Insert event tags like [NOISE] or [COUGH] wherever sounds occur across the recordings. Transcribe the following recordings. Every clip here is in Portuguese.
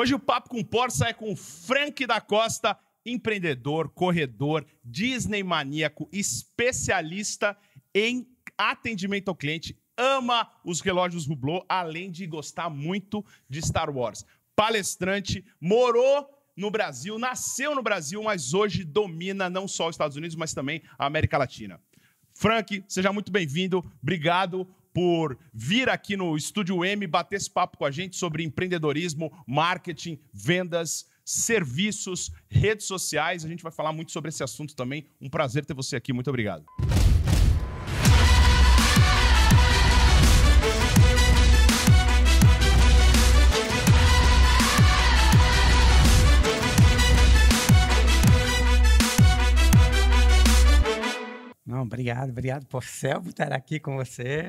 Hoje o Papo com Porça é com Frank da Costa, empreendedor, corredor, Disney maníaco, especialista em atendimento ao cliente, ama os relógios Hublot, além de gostar muito de Star Wars. Palestrante, morou no Brasil, nasceu no Brasil, mas hoje domina não só os Estados Unidos, mas também a América Latina. Frank, seja muito bem-vindo. Obrigado por vir aqui no Estúdio M bater esse papo com a gente sobre empreendedorismo, marketing, vendas, serviços, redes sociais. A gente vai falar muito sobre esse assunto também. Um prazer ter você aqui. Muito obrigado. Não, obrigado, obrigado por céu por estar aqui com você.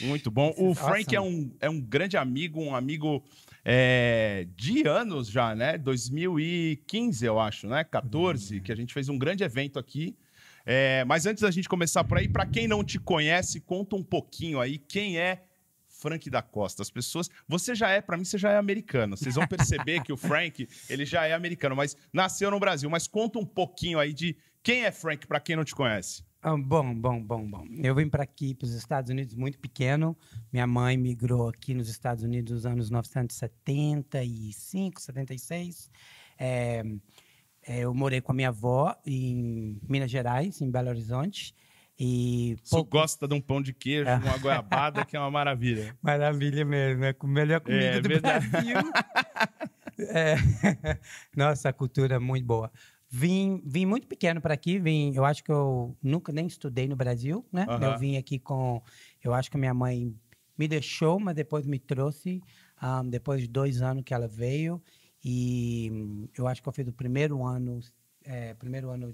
Muito bom. O Frank awesome. é, um, é um grande amigo, um amigo é, de anos já, né? 2015, eu acho, né? 14, uhum. que a gente fez um grande evento aqui. É, mas antes da gente começar por aí, para quem não te conhece, conta um pouquinho aí quem é Frank da Costa. As pessoas, você já é, para mim, você já é americano. Vocês vão perceber que o [LAUGHS] Frank, ele já é americano, mas nasceu no Brasil. Mas conta um pouquinho aí de quem é Frank para quem não te conhece. Ah, bom, bom, bom, bom. Eu vim para aqui, para os Estados Unidos, muito pequeno. Minha mãe migrou aqui nos Estados Unidos nos anos 1975, 76. É, eu morei com a minha avó em Minas Gerais, em Belo Horizonte. E Você pouco... gosta de um pão de queijo, com uma goiabada, que é uma maravilha. [LAUGHS] Maravilha mesmo, é a melhor comida é, do verdade. Brasil. [LAUGHS] é. [LAUGHS] Nossa, a cultura é muito boa. Vim, vim muito pequeno para aqui, vim, eu acho que eu nunca nem estudei no Brasil, né? Uhum. Eu vim aqui com, eu acho que minha mãe me deixou, mas depois me trouxe, um, ah, depois de dois anos que ela veio, e eu acho que eu fiz o primeiro ano, é, primeiro ano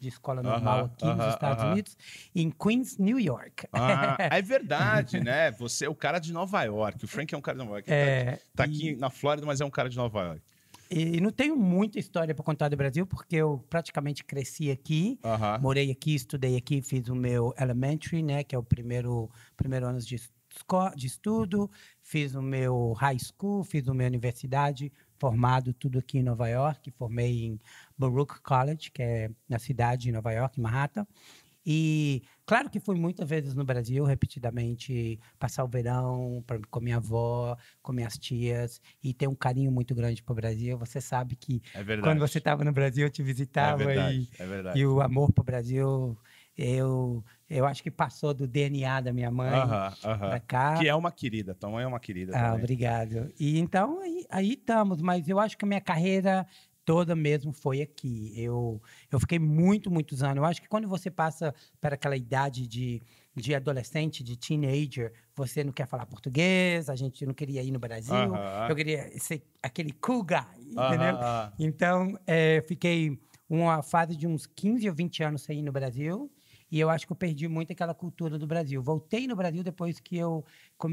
de escola normal aqui nos Estados Unidos, em Queens, New York. Ah, é [LAUGHS] verdade, né? Você é o cara de Nova York. O Frank é um cara de Nova York. Tá é, tá, tá e... aqui na Flórida, mas é um cara de Nova York. E não tenho muita história para contar do Brasil, porque eu praticamente cresci aqui, morei aqui, estudei aqui, fiz o meu elementary, né, que é o primeiro, primeiro ano de, de estudo, fiz o meu high school, fiz o meu universidade, formado tudo aqui em Nova York, formei em Baruch College, que é na cidade de Nova York, Manhattan. E claro que fui muitas vezes no Brasil, repetidamente, passar o verão pra, com minha avó, com minhas tias, e ter um carinho muito grande para o Brasil. Você sabe que é quando você estava no Brasil, eu te visitava é verdade, e, é verdade. e o amor o Brasil eu, eu acho que passou do DNA da minha mãe uhum, uhum. para cá. Que é uma querida, tua mãe é uma querida. Ah, também. obrigado. E então aí, aí estamos, mas eu acho que a minha carreira toda mesmo foi aqui. Eu, eu fiquei muito, muitos anos. Eu acho que quando você passa para aquela idade de, de adolescente, de teenager, você não quer falar português, a gente não queria ir no Brasil, uh -huh. eu queria ser aquele cool guy, uh -huh. entendeu? Então, é, fiquei uma fase de uns 15 ou 20 anos sem ir no Brasil. E eu acho que eu perdi muito aquela cultura do Brasil. Voltei no Brasil depois que eu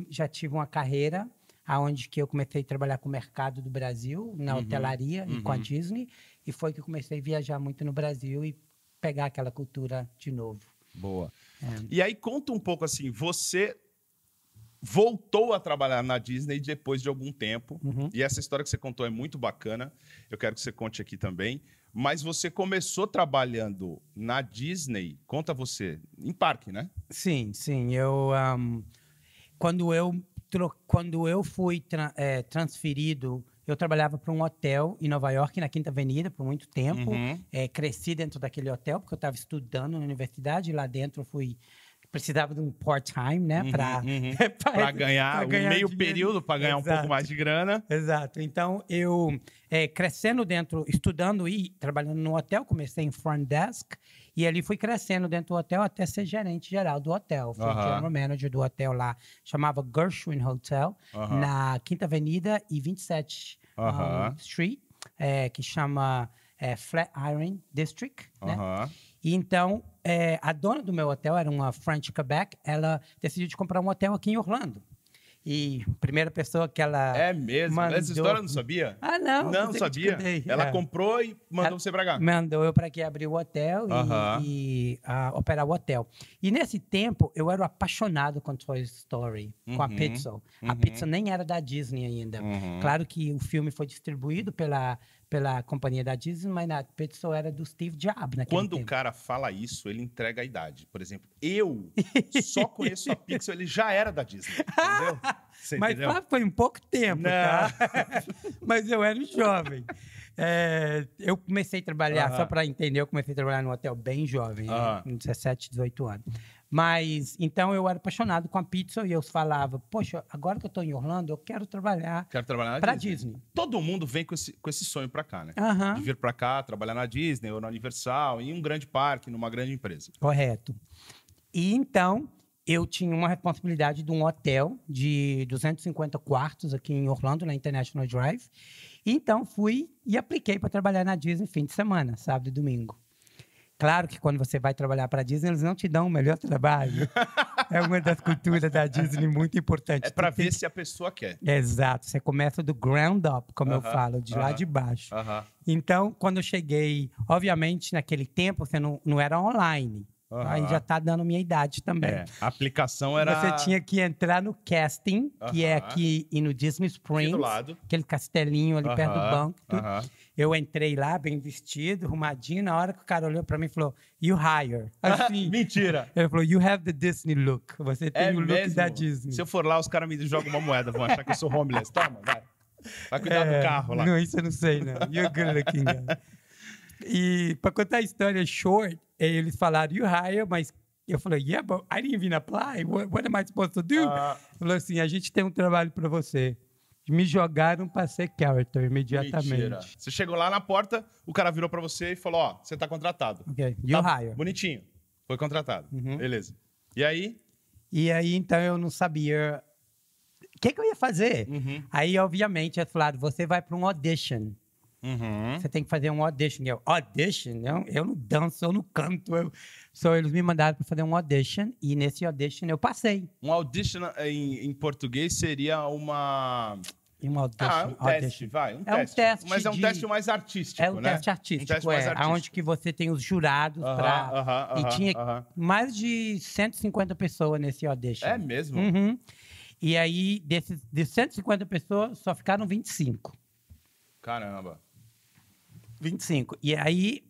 já tive uma carreira aonde que eu comecei a trabalhar com o mercado do Brasil, na uhum, hotelaria uhum. e com a uhum. Disney, e foi que comecei a viajar muito no Brasil e pegar aquela cultura de novo. Boa. É. E aí conta um pouco assim, você voltou a trabalhar na Disney depois de algum tempo, uhum. e essa história que você contou é muito bacana, eu quero que você conte aqui também, mas você começou trabalhando na Disney, conta você, em parque, né? Sim, sim, eu... Um, quando eu quando eu fui tra é, transferido, eu trabalhava para um hotel em Nova York, na Quinta Avenida, por muito tempo. Uhum. É, cresci dentro daquele hotel, porque eu estava estudando na universidade. E lá dentro eu fui precisava de um part-time, né? Uhum, para uhum. [LAUGHS] ganhar, ganhar, um meio dinheiro. período, para ganhar Exato. um pouco mais de grana. Exato. Então, eu é, crescendo dentro, estudando e trabalhando no hotel, comecei em front desk e ali fui crescendo dentro do hotel até ser gerente geral do hotel. Fui uh -huh. general manager do hotel lá, chamava Gershwin Hotel, uh -huh. na Quinta Avenida e 27 uh -huh. um, Street, é, que chama é, Flatiron District, né? E então, é, a dona do meu hotel era uma French Quebec, ela decidiu de comprar um hotel aqui em Orlando. E a primeira pessoa que ela. É mesmo? Mandou... Essa história eu não sabia? Ah, não. Não, não sabia. Ela é. comprou e mandou ela você para cá. Mandou eu para aqui abrir o hotel e, uh -huh. e uh, operar o hotel. E nesse tempo, eu era apaixonado com Toy Story, uh -huh. com a uhum. Pixar. -huh. A uhum. Pixar nem era da Disney ainda. Uhum. Claro que o filme foi distribuído pela, pela companhia da Disney, mas na pessoa era do Steve Jobs Quando tempo. o cara fala isso, ele entrega a idade. Por exemplo, eu só conheço a Pixel, ele já era da Disney, [LAUGHS] entendeu? Você mas entendeu? foi um pouco tempo, Não. tá? [LAUGHS] mas eu era jovem. É, eu comecei a trabalhar, uh -huh. só para entender, eu comecei a trabalhar no hotel bem jovem, uh -huh. né? com 17, 18 anos. Mas então eu era apaixonado com a pizza e eu falava: Poxa, agora que eu estou em Orlando, eu quero trabalhar. Quero trabalhar para Disney. Disney. Todo mundo vem com esse, com esse sonho para cá, né? Uhum. De vir para cá, trabalhar na Disney ou na Universal, em um grande parque, numa grande empresa. Correto. E então eu tinha uma responsabilidade de um hotel de 250 quartos aqui em Orlando, na International Drive. E, então fui e apliquei para trabalhar na Disney fim de semana, sábado e domingo. Claro que quando você vai trabalhar para a Disney, eles não te dão o melhor trabalho. é uma das culturas da Disney muito importante. É para ver se a pessoa quer. Exato. Você começa do ground up, como uh -huh, eu falo, de uh -huh, lá de baixo. Uh -huh. Então, quando eu cheguei, obviamente, naquele tempo, você não, não era online. Aí tá? já está dando minha idade também. É, a aplicação era. Você tinha que entrar no casting, que é aqui no Disney Springs, aqui do lado. aquele castelinho ali perto do banco. Eu entrei lá, bem vestido, arrumadinho. Na hora que o cara olhou para mim e falou, You hire. [LAUGHS] Assim, Mentira! Ele falou, You have the Disney look. Você é tem é o look mesmo? da Disney. Se eu for lá, os caras me jogam uma moeda, vão achar que eu sou homeless. [LAUGHS] Toma, vai. Vai cuidar é, do carro lá. Não, isso eu não sei, não. You're good looking né? E para contar a história short, é, eles falaram, You hire, mas eu falei, yeah, but I didn't even apply. What, what am I supposed to do? Uh, Ele falou assim, a gente tem um trabalho para você me jogaram pra ser character imediatamente. Mentira. Você chegou lá na porta, o cara virou pra você e falou: Ó, você tá contratado. Ok. E o raio. Bonitinho. Foi contratado. Uhum. Beleza. E aí? E aí, então, eu não sabia o que, que eu ia fazer. Uhum. Aí, obviamente, eles falaram, você vai para um audition. Uhum. Você tem que fazer um audition. Eu, audition? Não, eu não danço, eu não canto. Eu... So, eles me mandaram para fazer um audition e nesse audition eu passei. Um audition eh, em, em português seria uma. Um audition, ah, um audition. teste, vai. Um é teste. um teste. Mas é um teste mais artístico, É um né? teste artístico, um teste é. Onde que você tem os jurados uh -huh, uh -huh, uh -huh, E tinha mais de 150 pessoas nesse audition. É mesmo? Uhum. E aí, desses, de 150 pessoas, só ficaram 25. Caramba. 25. E aí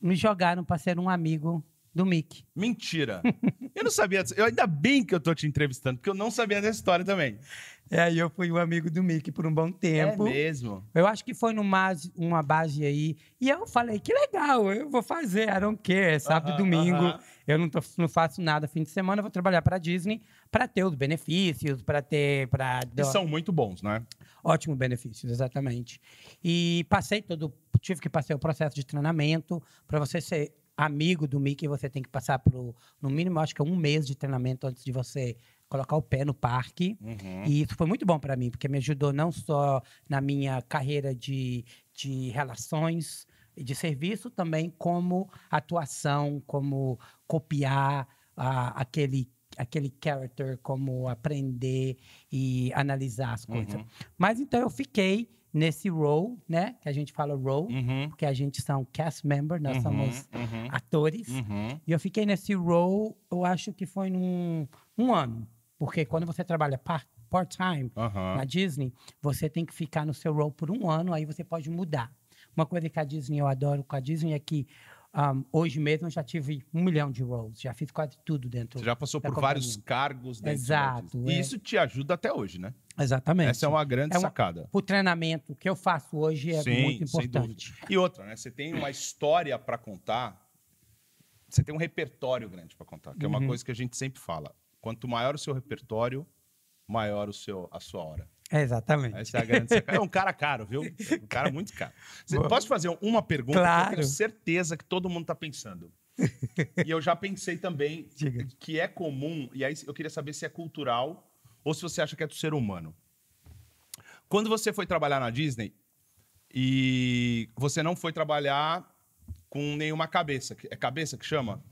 me jogaram para ser um amigo do Mick. Mentira! [LAUGHS] eu não sabia disso. Eu, ainda bem que eu tô te entrevistando, porque eu não sabia dessa história também. e aí eu fui o um amigo do Mick por um bom tempo. É mesmo? Eu acho que foi numa uma base aí. E eu falei, que legal, eu vou fazer, I don't care, sábado uh -huh, domingo. Uh -huh. Eu não, tô, não faço nada fim de semana, eu vou trabalhar a Disney para ter os benefícios, para ter... Pra... E são muito bons, né? Ótimos benefícios, exatamente. E passei todo tive que passar o processo de treinamento. Para você ser amigo do Mickey, você tem que passar por, no mínimo, acho que é um mês de treinamento antes de você colocar o pé no parque. Uhum. E isso foi muito bom para mim, porque me ajudou não só na minha carreira de, de relações e de serviço, também como atuação, como copiar a, aquele aquele character, como aprender e analisar as coisas. Uhum. Mas então eu fiquei nesse role, né? Que a gente fala role, uhum. porque a gente são cast member, nós uhum, somos uhum. atores. Uhum. E eu fiquei nesse role, eu acho que foi num um ano. Porque quando você trabalha part-time na Disney, você tem que ficar no seu role por um ano, aí você pode mudar. Uma coisa que a Disney, eu adoro com a Disney, é que um, hoje mesmo eu já tive um milhão de roles, já fiz quase tudo dentro. Você já passou por companhia. vários cargos dentro Exato. E é. isso te ajuda até hoje, né? Exatamente. Essa é uma grande é uma, sacada. O treinamento que eu faço hoje é Sim, muito importante. E outra, né? Você tem uma história para contar, você tem um repertório grande para contar, que é uma uhum. coisa que a gente sempre fala. Quanto maior o seu repertório, maior o seu, a sua hora. É, exatamente. Essa é a É um cara caro, viu? Um cara muito caro. Você posso fazer uma pergunta claro. que eu tenho certeza que todo mundo está pensando. [LAUGHS] e eu já pensei também Diga. que é comum, e aí eu queria saber se é cultural ou se você acha que é do ser humano. Quando você foi trabalhar na Disney e você não foi trabalhar com nenhuma cabeça, é cabeça que chama?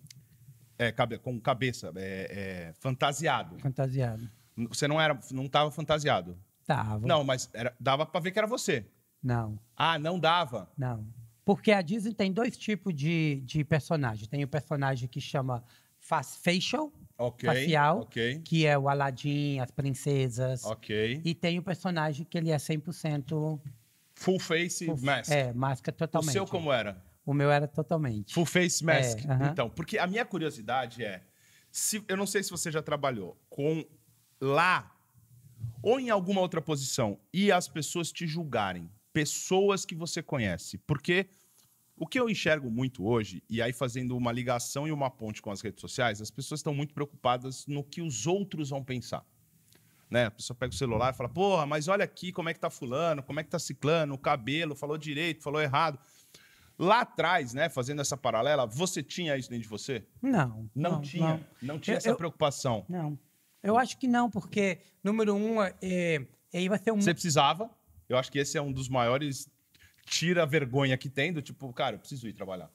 É, cabe, com cabeça, é, é, fantasiado. Fantasiado. Você não era, não estava fantasiado. Dava. Não, mas era, dava para ver que era você. Não. Ah, não dava? Não. Porque a Disney tem dois tipos de, de personagem. Tem o personagem que chama faz facial, okay, facial, okay. que é o Aladdin, as princesas. Ok. E tem o personagem que ele é 100% full face full, mask. É, máscara totalmente. O seu como era? O meu era totalmente. Full face é, mask. É, uh -huh. Então, porque a minha curiosidade é, se, eu não sei se você já trabalhou com lá ou em alguma outra posição e as pessoas te julgarem, pessoas que você conhece. Porque o que eu enxergo muito hoje, e aí fazendo uma ligação e uma ponte com as redes sociais, as pessoas estão muito preocupadas no que os outros vão pensar. Né? A pessoa pega o celular e fala: porra, mas olha aqui como é que tá fulano, como é que tá ciclano, o cabelo, falou direito, falou errado. Lá atrás, né, fazendo essa paralela, você tinha isso dentro de você? Não. Não, não tinha. Não, não tinha eu, essa eu... preocupação. Não. Eu acho que não, porque, número um, é, é, aí vai ser um. Você precisava. Eu acho que esse é um dos maiores tira vergonha que tem, do tipo, cara, eu preciso ir trabalhar.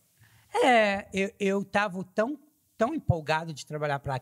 É, eu, eu tava tão, tão empolgado de trabalhar para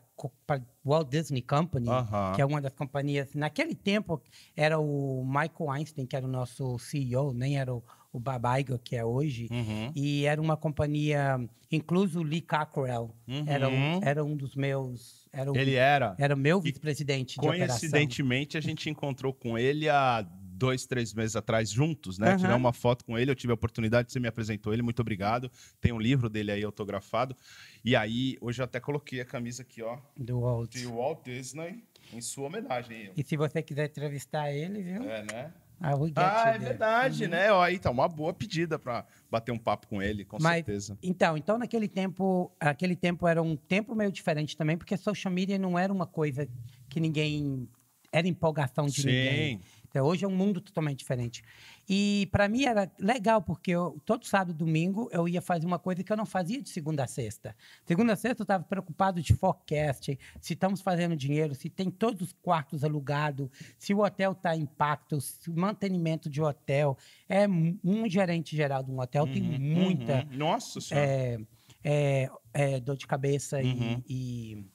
Walt Disney Company, uh -huh. que é uma das companhias. Naquele tempo, era o Michael Einstein, que era o nosso CEO, nem era o, o Babaiga, que é hoje. Uhum. E era uma companhia, incluso o Lee Cockrell, uhum. era, um, era um dos meus era o, ele era. Era o meu vice-presidente. Coincidentemente, a gente encontrou com ele há dois, três meses atrás juntos, né? Uhum. uma foto com ele, eu tive a oportunidade, você me apresentou ele, muito obrigado. Tem um livro dele aí autografado. E aí, hoje eu até coloquei a camisa aqui, ó. Do Walt. De Walt Disney, em sua homenagem. E se você quiser entrevistar ele, viu? É, né? ah, é verdade, uhum. né? Ó, então, uma boa pedida para bater um papo com ele, com Mas, certeza. Então, então naquele tempo, aquele tempo era um tempo meio diferente também, porque social media não era uma coisa que ninguém era empolgação de Sim. ninguém. Até hoje é um mundo totalmente diferente. E para mim era legal, porque eu, todo sábado e domingo eu ia fazer uma coisa que eu não fazia de segunda a sexta. Segunda a sexta eu estava preocupado de forecast, se estamos fazendo dinheiro, se tem todos os quartos alugados, se o hotel está em pacto, se o mantenimento de hotel. É um gerente geral de um hotel uhum, tem muita. Uhum. Nossa Senhora. É, é, é, dor de cabeça uhum. e,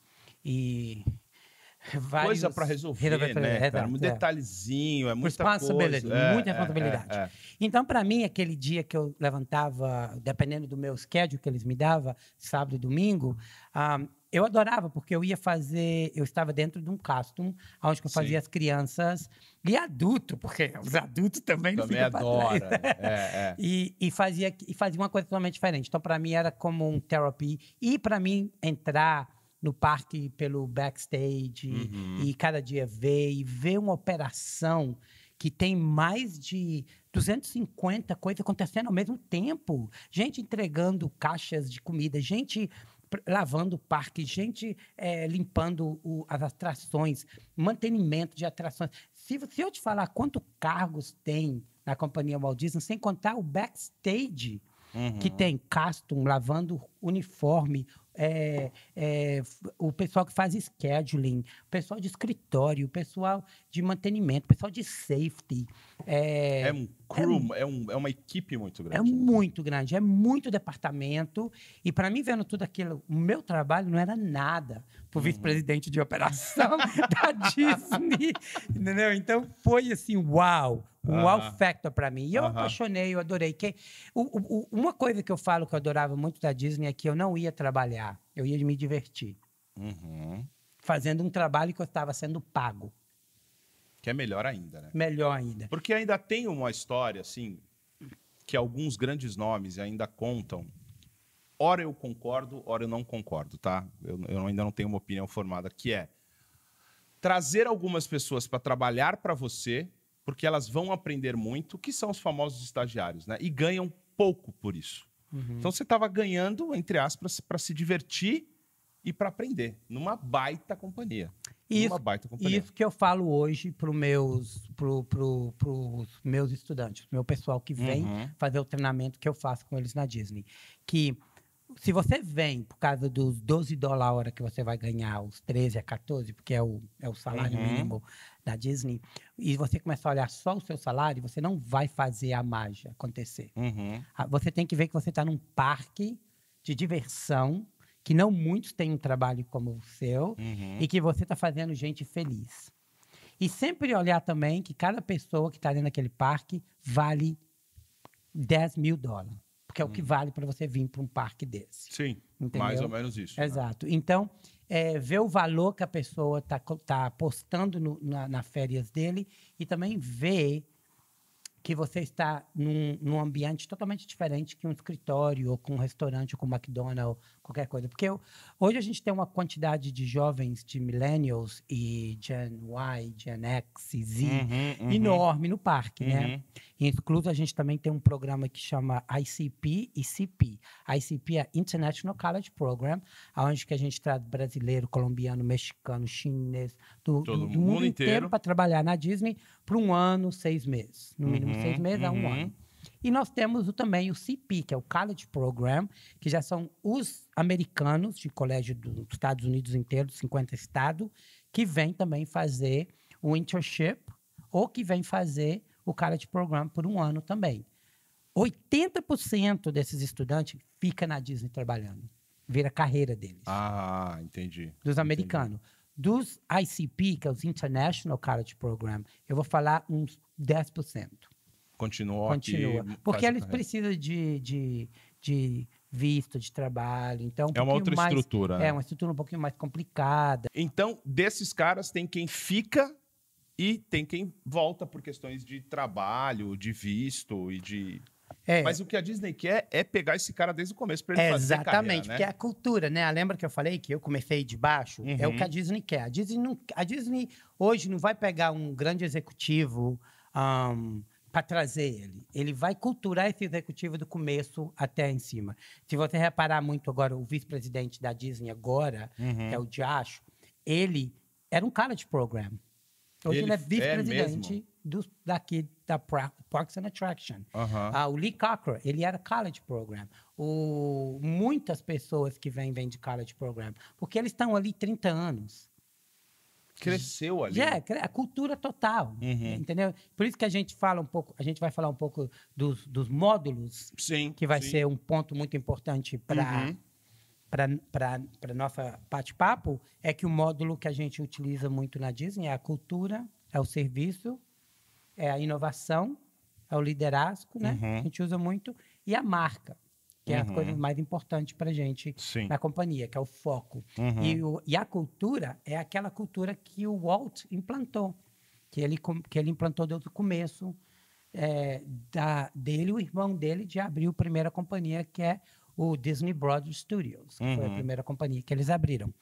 e, e vários... Coisa para resolver, resolver, né, resolver, cara? Um é. detalhezinho, é muita coisa. É, muita responsabilidade. É, é, é, então, para mim, aquele dia que eu levantava, dependendo do meu schedule que eles me davam, sábado e domingo, um, ah, eu adorava, porque eu ia fazer. Eu estava dentro de um casting onde eu fazia Sim. as crianças e adulto, porque os adultos também, também adoram. Né? Né? É, é. e, e, fazia, e fazia uma coisa totalmente diferente. Então, para mim, era como um therapy. E para mim, entrar no parque pelo backstage uhum. e cada dia ver e ver uma operação que tem mais de 250 coisas acontecendo ao mesmo tempo. Gente entregando caixas de comida, gente lavando o parque, gente é, limpando o, as atrações, mantenimento de atrações. Se, se eu te falar quantos cargos tem na companhia Walt Disney, sem contar o backstage, uhum. que tem Castum lavando uniforme, é, é, o pessoal que faz scheduling, o pessoal de escritório, o pessoal de mantenimento, o pessoal de safety. É, é um é crew, é, um, é, uma equipe muito é grande. É muito grande, é muito departamento. E para mim, vendo tudo aquilo, o meu trabalho não era nada para o uhum. vice-presidente de operação [LAUGHS] da Disney. Entendeu? Então foi assim, uau! um wow factor para mim. E eu uh -huh. apaixonei, eu adorei. que o, o, uma coisa que eu falo que eu adorava muito da Disney é que eu não ia trabalhar, eu ia me divertir. Uhum. Fazendo um trabalho que eu estava sendo pago. Que é melhor ainda, né? Melhor ainda. Porque ainda tem uma história, assim, que alguns grandes nomes ainda contam. Ora eu concordo, ora eu não concordo, tá? Eu, eu ainda não tenho uma opinião formada, que é trazer algumas pessoas para trabalhar para você porque elas vão aprender muito, que são os famosos estagiários, né? E ganham pouco por isso. Uhum. Então você estava ganhando, entre aspas, para se divertir e para aprender, numa baita companhia. Isso, numa baita companhia. Isso que eu falo hoje para os meus, pro, pro, pros meus estudantes, pro meu pessoal que vem uhum. fazer o treinamento que eu faço com eles na Disney. Que se você vem por causa dos 12 dólares a hora que você vai ganhar, os 13 a 14, porque é o, é o salário uhum. mínimo da Disney e você começar a olhar só o seu salário, você não vai fazer a mágica acontecer. Uhum. Ah, você tem que ver que você está num parque de diversão que não muitos têm um trabalho como o seu uhum. e que você está fazendo gente feliz. E sempre olhar também que cada pessoa que está ali naquele parque vale 10 mil dólares. Porque é o que uhum. vale para você vir para um parque desse. Sim, entendeu? mais ou menos isso. Né? Exato. Né? Então, é, ver o valor que a pessoa está tá apostando no, na, na férias dele e também ver que você está num, num, ambiente totalmente diferente que um escritório, ou com um restaurante, ou com um McDonald's, qualquer coisa. Porque eu, hoje a gente tem uma quantidade de jovens, de millennials e Gen Y, Gen X e Z, uhum, uhum. enorme no parque, né? uhum. né? incluso a gente também tem um programa que chama ICP e CP. ICP é International College Program, onde que a gente traz brasileiro, colombiano, mexicano, chinês, do, do, do mundo, mundo, inteiro, inteiro para trabalhar na Disney para um ano, seis meses. No mínimo uhum, seis meses uhum. a um uhum. ano. E nós temos também o CP, que é o College Program, que já são os americanos de colégio dos Estados Unidos inteiros 50 estados, que vêm também fazer o internship ou que vêm fazer o College Program por um ano também. 80% desses estudantes fica na Disney trabalhando. Vira carreira deles. Ah, entendi. Dos americanos. Entendi dos ICP, que é os International College Program, eu vou falar uns 10%. Continuou Continua. Aqui, porque eles precisam de, de, de visto de trabalho. Então, um é uma outra mais, estrutura. Né? É uma estrutura um pouquinho mais complicada. Então, desses caras, tem quem fica e tem quem volta por questões de trabalho, de visto e de é. Mas o que a Disney quer é pegar esse cara desde o começo para ele é, fazer Exatamente, carreira, né? porque é a cultura, né? Ah, lembra que eu falei que eu comecei de baixo? Uhum. É o que a uhum. Disney quer. A Disney, não, a Disney hoje não vai pegar um grande executivo um, para trazer ele. Ele vai culturar esse executivo do começo até em cima. Se você reparar muito agora, o vice-presidente da Disney agora, uhum. que é o Diacho, ele era um cara de programa. Hoje ele, ele é, é vice-presidente é daqui da Parks and Attraction. Uh ah, -huh. o Lee Cocker, ele era college program. O, muitas pessoas que vêm, vêm de college program. Porque eles estão ali 30 anos. Cresceu ali. É, a cultura total, uhum. entendeu? Por isso que a gente fala um pouco, a gente vai falar um pouco dos, dos módulos, sim, que vai sim. ser um ponto muito importante para uhum. para nossa bate-papo, é que o módulo que a gente utiliza muito na Disney é a cultura, é o serviço é a inovação, é o liderazgo, né? Uhum. A gente usa muito. E a marca, que uhum. é a uhum. coisa mais importante para gente Sim. na companhia, que é o foco. Uhum. E, o, e, a cultura é aquela cultura que o Walt implantou, que ele, que ele implantou desde o começo é, da, dele, o irmão dele, de abrir a primeira companhia, que é o Disney Brothers Studios, que foi a uhum. primeira companhia que eles abriram.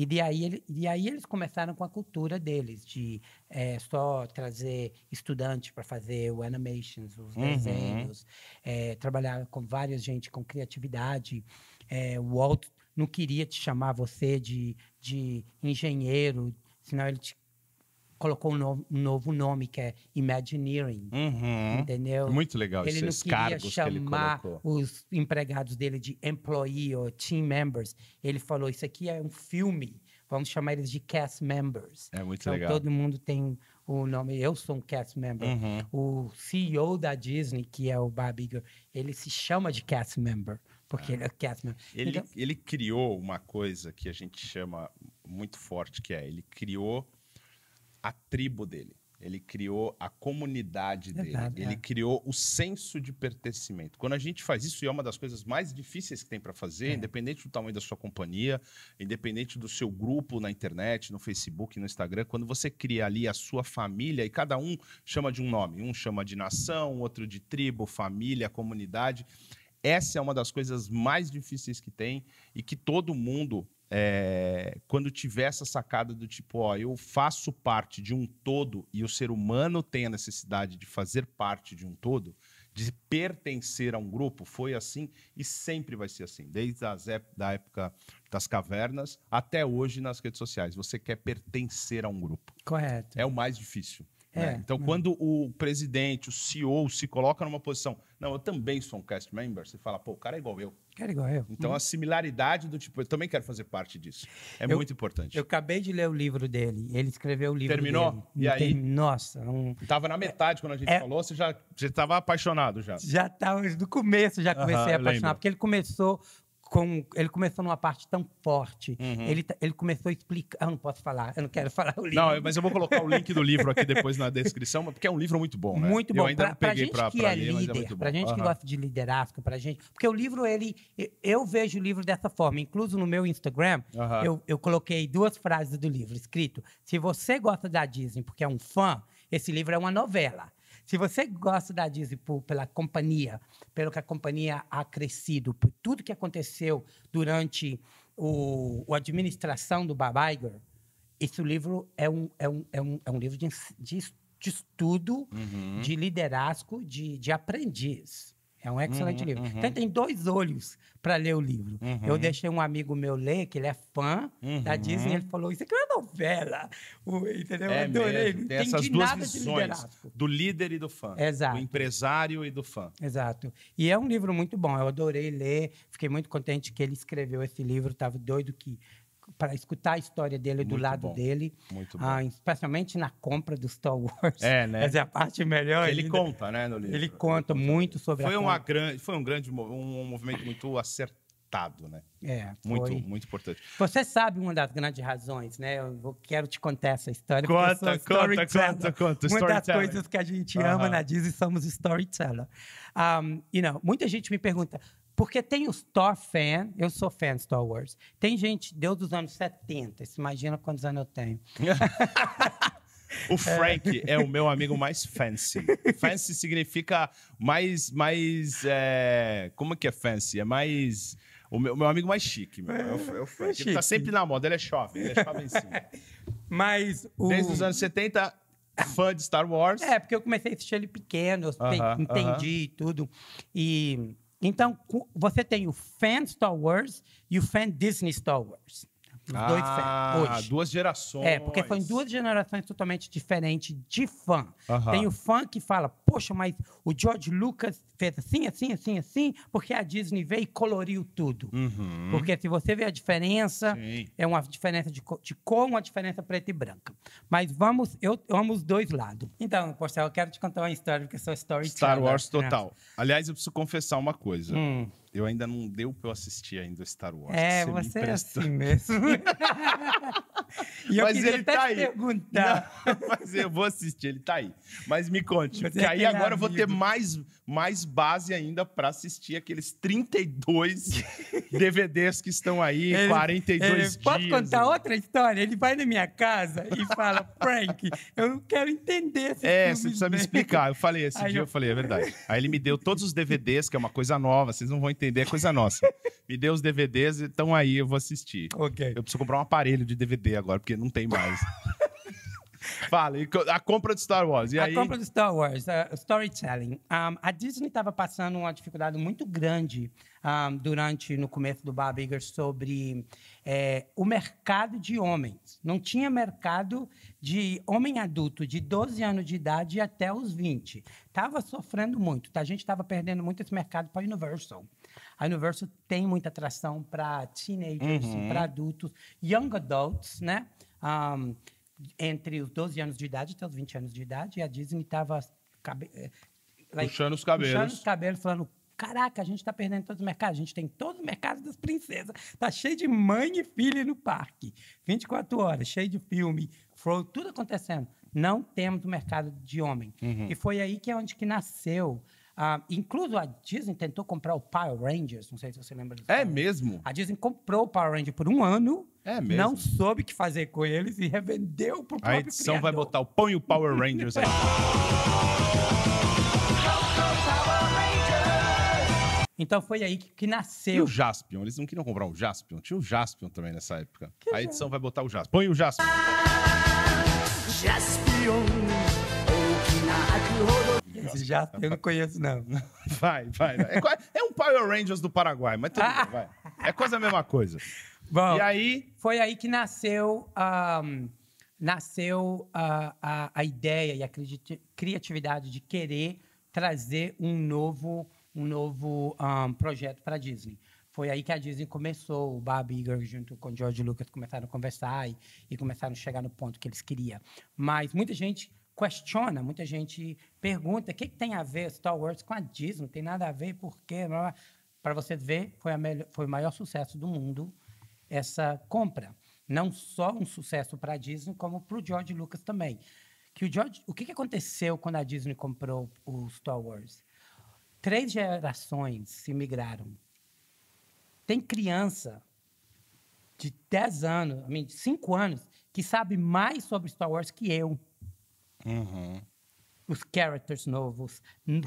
E, de aí, aí eles começaram com a cultura deles, de é, só trazer estudantes para fazer o animations, os uhum. desenhos, é, trabalhar com várias gente com criatividade. É, o Walt não queria te chamar você de, de engenheiro, senão ele te colocou um, no, um novo nome, que é Imagineering. Uhum. Entendeu? Muito legal ele esses não queria chamar os empregados dele de employee ou team members. Ele falou: Isso aqui é um filme. Vamos chamar eles de cast members. É muito então, legal. Todo mundo tem o nome. Eu sou um cast member. Uhum. O CEO da Disney, que é o Bob Iger, ele se chama de cast member porque ah. ele é cast member. Ele, então... ele criou uma coisa que a gente chama muito forte, que é ele criou a tribo dele, ele criou a comunidade Verdade, dele, é. ele criou o senso de pertencimento. Quando a gente faz isso, e é uma das coisas mais difíceis que tem para fazer, é. independente do tamanho da sua companhia, independente do seu grupo na internet, no Facebook, no Instagram, quando você cria ali a sua família e cada um chama de um nome, um chama de nação, outro de tribo, família, comunidade. Essa é uma das coisas mais difíceis que tem e que todo mundo é, quando tiver essa sacada do tipo, ó, eu faço parte de um todo e o ser humano tem a necessidade de fazer parte de um todo, de pertencer a um grupo, foi assim e sempre vai ser assim, desde as da época das cavernas até hoje nas redes sociais. Você quer pertencer a um grupo. Correto. É o mais difícil. É, né? Então, é. quando o presidente, o CEO, se coloca numa posição, não, eu também sou um cast member, você fala, pô, o cara é igual eu. Cara é igual eu. Então, hum. a similaridade do tipo, eu também quero fazer parte disso. É eu, muito importante. Eu acabei de ler o livro dele, ele escreveu o livro Terminou? Dele. E aí? Tem, nossa. estava Tava na metade quando a gente é. falou, você já estava apaixonado já. Já estava, do começo já comecei uh -huh, a apaixonar, lembro. porque ele começou com, ele começou numa parte tão forte. Uhum. Ele, tá, ele começou a explicar. Eu não posso falar, eu não quero falar o livro. Não, mas eu vou colocar o link do livro aqui [LAUGHS] depois na descrição, porque é um livro muito bom, né? Muito bom. Eu ainda pra, não peguei é ler, líder, mas é Pra gente uhum. que gosta de liderar, pra gente. Porque o livro, ele. Eu vejo o livro dessa forma. Incluso no meu Instagram, uhum. eu, eu coloquei duas frases do livro escrito. Se você gosta da Disney porque é um fã, esse livro é uma novela. Se você gosta da Disney por, pela companhia, pelo que a companhia ha crescido, por tudo que aconteceu durante o, a administração do Bob Iger, esse livro é um, é um, é um, é um livro de, de, de estudo, uhum. de liderazgo, de, de aprendiz. É um excelente uhum, livro. Uhum. Então tem dois olhos para ler o livro. Uhum. Eu deixei um amigo meu ler, que ele é fã da uhum. Disney, ele falou: Isso aqui é uma novela. Entendeu? É Eu adorei. Mesmo. Tem essas duas visões do líder e do fã. Exato. Do empresário e do fã. Exato. E é um livro muito bom. Eu adorei ler. Fiquei muito contente que ele escreveu esse livro. Estava doido que para escutar a história dele do lado bom. dele. Muito ah, bom. Ah, especialmente na compra do Star Wars. É, né? Essa é a parte melhor. Ele ainda. conta, né, no livro. Ele conta muito sobre foi a uma grande, Foi um grande um movimento muito acertado, né? É, muito, foi. muito importante. Você sabe uma das grandes razões, né? Eu quero te contar essa história. Conta, conta, conta, conta. Uma das coisas que a gente ama uh -huh. na Disney somos storyteller. Um, you know, muita gente me pergunta, porque tem os Thor fan, eu sou fã de Star Wars. Tem gente, Deus dos anos 70, se imagina quantos anos eu tenho. [LAUGHS] O Frank é. é. o meu amigo mais fancy. fancy significa mais. mais é... Como é que é fancy? É mais. O meu, meu amigo mais chique, meu. É, o, é o Frank. ele tá sempre na moda, ele é jovem, ele é jovem [LAUGHS] Mas o... Desde os anos 70, fã de Star Wars. É, porque eu comecei a assistir ele pequeno, eu uh -huh, entendi uh -huh. tudo. E então, você tem o Fan Star Wars e o Fan Disney Star Wars. Os ah, dois fãs. Hoje. duas gerações. É, porque são duas gerações totalmente diferentes de fã. Tem o fã que fala, poxa, mas o George Lucas fez assim, assim, assim, assim, porque a Disney veio e coloriu tudo. Uhum. Porque se você vê a diferença, Sim. é uma diferença de, de cor, uma diferença preta e branca. Mas vamos, eu amo os dois lados. Então, Porcel, eu quero te contar uma história, porque eu sou storyteller. Star Wars né? total. Né? Aliás, eu preciso confessar uma coisa. Hum. Eu ainda não deu para eu assistir ainda Star Wars. É, você, você é assim mesmo. [LAUGHS] e eu mas queria ele até tá aí. perguntar. Não, [LAUGHS] mas eu vou assistir, ele tá aí. Mas me conte, porque é aí agora eu vou ter mais mais base ainda para assistir aqueles 32 DVDs [LAUGHS] que estão aí, ele, 42 ele, dias. Posso contar né? outra história? Ele vai na minha casa e fala, Frank, eu não quero entender esse É, você precisa bem. me explicar. Eu falei esse aí dia, eu... eu... falei, é verdade. Aí ele me deu todos os DVDs, que é uma coisa nova, vocês não vão entender, é coisa nossa. Me deu os DVDs, então aí eu vou assistir. Ok. Eu preciso comprar um aparelho de DVD agora, porque não tem mais. [LAUGHS] Fala, a compra de Star Wars. E a aí... compra de Star Wars, uh, storytelling. Um, a Disney estava passando uma dificuldade muito grande um, durante, no começo do Bob Iger, sobre é, o mercado de homens. Não tinha mercado de homem adulto de 12 anos de idade até os 20. Estava sofrendo muito. Tá? A gente estava perdendo muito esse mercado para a Universal. A Universal tem muita atração para teenagers, uhum. para adultos, young adults, né? Um, entre os 12 anos de idade até os 20 anos de idade, e a Disney estava cabe... Eh, puxando os cabelos. Puxando os cabelos, falando: caraca, a gente está perdendo todos os mercados, a gente tem todos os mercados das princesas, tá cheio de mãe e filha no parque, 24 horas, cheio de filme, tudo acontecendo. Não temos o mercado de homem. Uhum. E foi aí que é onde que nasceu ah, incluso a Disney tentou comprar o Power Rangers, não sei se você lembra disso. É mesmo? A Disney comprou o Power Rangers por um ano, é mesmo? não soube o que fazer com eles e revendeu pro próprio A edição criador. vai botar o põe o Power Rangers aí. [LAUGHS] Então foi aí que, que, nasceu. E o Jaspion? Eles não queriam comprar o Jaspion? Tinha o Jaspion também nessa época. Que a edição vai botar o Jaspion. Põe o Jaspion. Jaspion. Esse eu não conheço, não. [LAUGHS] Vai, vai. vai. É, é, um Power Rangers do Paraguai, mas tudo ah. bem, vai. É quase a mesma coisa. [LAUGHS] Bom, e aí... Foi aí que nasceu, um, nasceu a, a, a ideia e a criatividade de querer trazer um novo, um novo um, projeto para a Disney. Foi aí que a Disney começou, o Bob Iger junto com o George Lucas começaram a conversar e, e começaram a chegar no ponto que eles queriam. Mas muita gente questiona, muita gente pergunta o que, que, tem a ver Star Wars com a Disney, não tem nada a ver, por quê? Para você ver, foi, melhor, foi o maior sucesso do mundo essa compra. Não só um sucesso para a Disney, como para o George Lucas também. Que o, George, o que, que aconteceu quando a Disney comprou o Star Wars? Três gerações se migraram. Tem criança de 10 anos, 5 anos, que sabe mais sobre Star Wars que eu. Uhum. Os characters novos,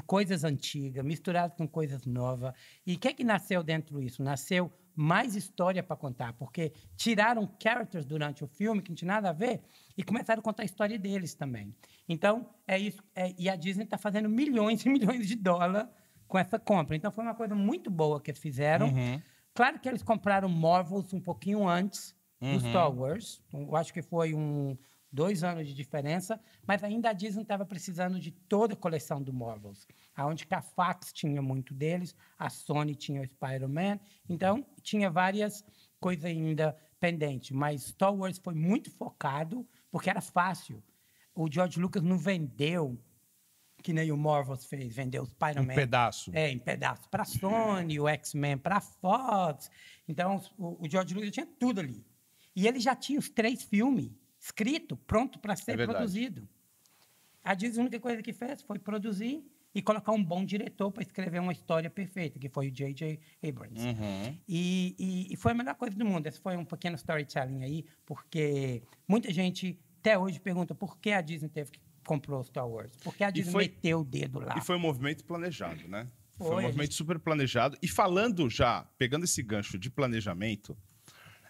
coisas antigas, misturadas com coisas novas. E o que é que nasceu dentro disso? Nasceu mais história para contar, porque tiraram characters durante o filme que não tinha nada a ver e começaram a contar a história deles também. Então, é isso. É, e a Disney está fazendo milhões e [LAUGHS] milhões de dólares com essa compra. Então, foi uma coisa muito boa que eles fizeram. Uhum. Claro que eles compraram Marvels um pouquinho antes uhum. do Star Wars. Eu acho que foi um, dois anos de diferença, mas ainda a Disney estava precisando de toda a coleção do Marvels, aonde a Fox tinha muito deles, a Sony tinha o Spider-Man, então tinha várias coisas ainda pendentes, mas Star Wars foi muito focado, porque era fácil. O George Lucas não vendeu que nem o Marvels fez, vendeu o Spider-Man. Em pedaço. É, em pedaço. Para a Sony, o X-Men para a Fox. Então, o, o George Lucas tinha tudo ali. E ele já tinha os três filmes escrito, pronto para ser é produzido. A Disney, a única coisa que fez foi produzir e colocar um bom diretor para escrever uma história perfeita, que foi o J.J. Abrams. Uhum. E, e, e, foi a melhor coisa do mundo. Esse foi um pequeno storytelling aí, porque muita gente até hoje pergunta por que a Disney teve que comprou Star Wars, por que a Disney foi, meteu o dedo lá. E foi um movimento planejado, né? Foi, foi um movimento gente... super planejado. E falando já, pegando esse gancho de planejamento,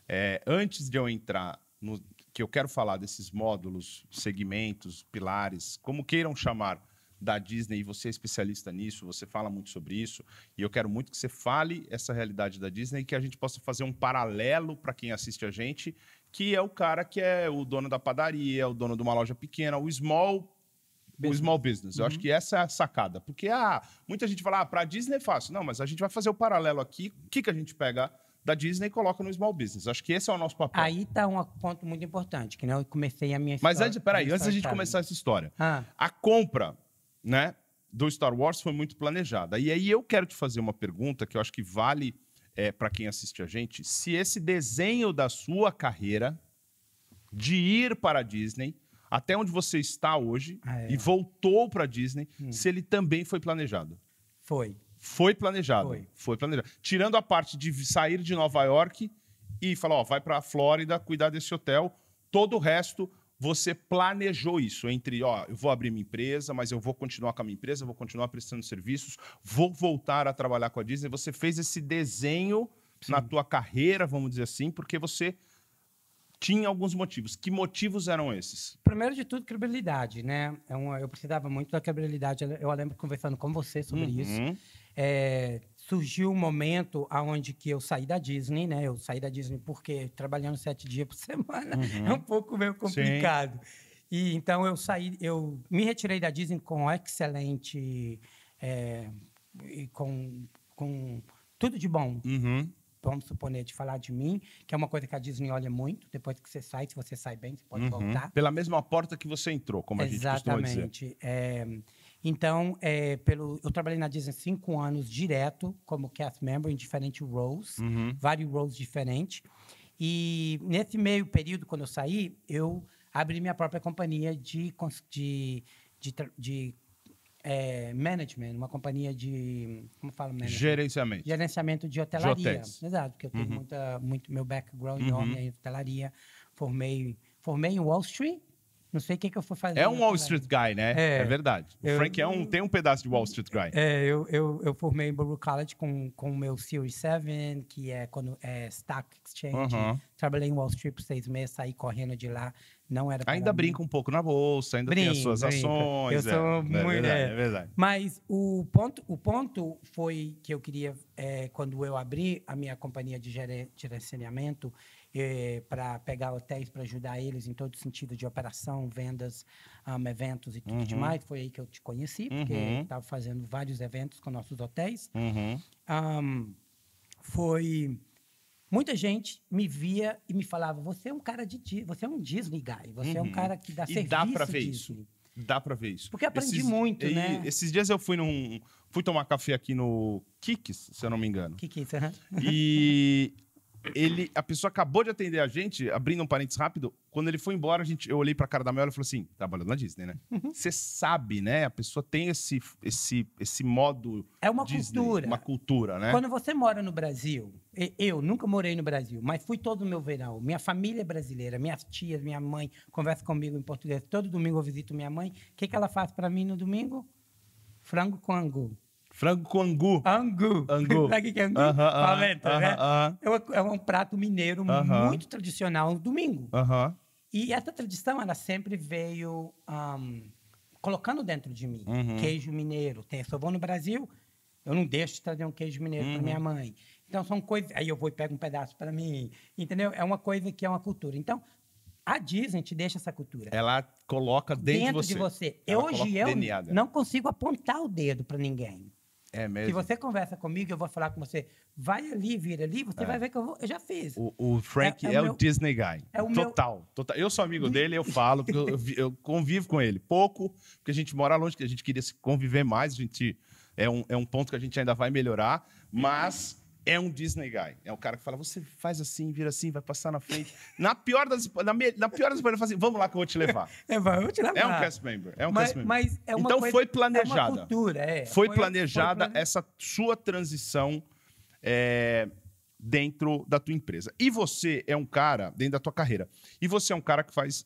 é, antes de eu entrar no, que eu quero falar desses módulos, segmentos, pilares, como queiram chamar, da Disney, e você é especialista nisso, você fala muito sobre isso, e eu quero muito que você fale essa realidade da Disney e que a gente possa fazer um paralelo para quem assiste a gente, que é o cara que é o dono da padaria, é o dono de uma loja pequena, o small business. O small business. Uhum. Eu acho uhum. que essa é a sacada. Porque ah, muita gente fala, ah, para a Disney é fácil. Não, mas a gente vai fazer o paralelo aqui. O que, que a gente pega da Disney e coloca no small business. Acho que esse é o nosso papel. Aí tá um ponto muito importante, que né, eu comecei a minha Mas história, antes, peraí, antes da gente começar tá essa história. Ah. A compra, né, do Star Wars foi muito planejada. E aí eu quero te fazer uma pergunta que eu acho que vale é, para quem assiste a gente, se esse desenho da sua carreira de ir para a Disney, até onde você está hoje ah, é. e voltou para a Disney, hum. se ele também foi planejado. Foi. Foi planejado. Foi. foi. planejado. Tirando a parte de sair de Nova York e falar, ó, vai para a Flórida cuidar desse hotel. Todo o resto você planejou isso entre, ó, eu vou abrir minha empresa, mas eu vou continuar com a minha empresa, vou continuar prestando serviços, vou voltar a trabalhar com a Disney. Você fez esse desenho Sim. na tua carreira, vamos dizer assim, porque você tinha alguns motivos. Que motivos eram esses? Primeiro de tudo, credibilidade, né? É eu, precisava muito da credibilidade. Eu lembro conversando com você sobre uhum. isso. É, surgiu um momento aonde que eu saí da Disney, né? Eu saí da Disney porque trabalhando sete dias por [LAUGHS] semana é uhum. é um pouco meio complicado. Sim. E então eu saí, eu me retirei da Disney com excelente, é, com, com tudo de bom. Uhum. Vamos suponer de falar de mim, que é uma coisa que a Disney olha muito. Depois que você sai, se você sai bem, você pode uhum. voltar. Pela mesma porta que você entrou, como Exatamente. a gente costuma dizer. Exatamente. É, então, é, pelo, eu trabalhei na Disney cinco anos direto como cast member em diferentes roles, uhum. vários roles diferentes. E nesse meio período, quando eu saí, eu abri minha própria companhia de, de, de, de é, management, uma companhia de. Como fala? Management? Gerenciamento. Gerenciamento de hotelaria. De Exato, porque eu uhum. tenho muita, muito. Meu background uhum. enorme hotelaria. Formei, formei em Wall Street não sei o que, que eu fui fazer. É um Wall né? Street guy, né? É, é verdade. O eu, Frank é um, tem um pedaço de Wall Street guy. É, eu, eu, eu formei em Baruch College com, com o meu Series 7, que é quando é Stock Exchange. Uhum. Trabalhei em Wall Street por seis meses, saí correndo de lá. Não era Ainda brinca um pouco na bolsa, ainda brinca, tem as suas brinca. ações. Eu sou é, é muito. É verdade, é verdade, Mas o ponto, o ponto foi que eu queria, é, quando eu abri a minha companhia de gerenciamento, eh, para pegar hotéis para ajudar eles em todo sentido de operação, vendas, um, eventos e tudo uhum. demais. Foi aí que eu te conheci, porque uhum. estava fazendo vários eventos com nossos hotéis. Uhum. Um, foi muita gente me via e me falava: você é um cara de você é um Disney guy, você é um uhum. cara que dá e serviço. Dá para ver Disney. isso. Dá para ver isso. Porque aprendi esses, muito, e, né? Esses dias eu fui num fui tomar café aqui no Kikis, se eu não me engano. Kikis, uhum. E ele, a pessoa acabou de atender a gente, abrindo um parênteses rápido. Quando ele foi embora, a gente, eu olhei pra cara da Mel e falei assim: trabalhando na Disney, né? Uhum. Você sabe, né? A pessoa tem esse, esse, esse modo. É uma Disney, cultura. Uma cultura, né? Quando você mora no Brasil, eu nunca morei no Brasil, mas fui todo o meu verão. Minha família é brasileira, minhas tias, minha mãe conversa comigo em português. Todo domingo eu visito minha mãe. O que, que ela faz para mim no domingo? Frango com angu. Frango com angu. Angu. Angu. [LAUGHS] Sabe o que é angu? Uh -huh, uh -huh, né? Uh -huh. é, um, é um prato mineiro uh -huh. muito tradicional no domingo. Uh -huh. E essa tradição, ela sempre veio um, colocando dentro de mim. Uh queijo mineiro. Tem, se eu vou no Brasil, eu não deixo de trazer um queijo mineiro para minha uhum. mãe. Então, são coisas... Aí eu vou e pego um pedaço para mim. Entendeu? É uma coisa que é uma cultura. Então, a Disney te deixa essa cultura. Ela coloca dentro, dentro de você. De você. Hoje eu não consigo apontar o dedo para ninguém. É mesmo. Se você conversa comigo, eu vou falar com você. Vai ali, vira ali, você é. vai ver que eu, vou, eu já fiz. O, o Frank é, é, é o, meu, Disney Guy. É o total, meu... total. Eu sou amigo dele, eu falo, porque eu, eu, convivo com ele. Pouco, porque a gente mora longe, que a gente queria se conviver mais, a gente. É um, é um ponto que a gente ainda vai melhorar, mas é um Disney guy. É o cara que fala, você faz assim, vira assim, vai passar na frente. na pior das na, na pior das ele fala assim, vamos lá que eu vou te levar. [LAUGHS] É, vai, eu vou te levar. É um cast member. É um mas, cast member. Mas é uma então coisa, foi planejada. É uma cultura, é. Foi, foi planejada foi essa sua transição é, dentro da tua empresa. E você é um cara, dentro da tua carreira, e você é um cara que faz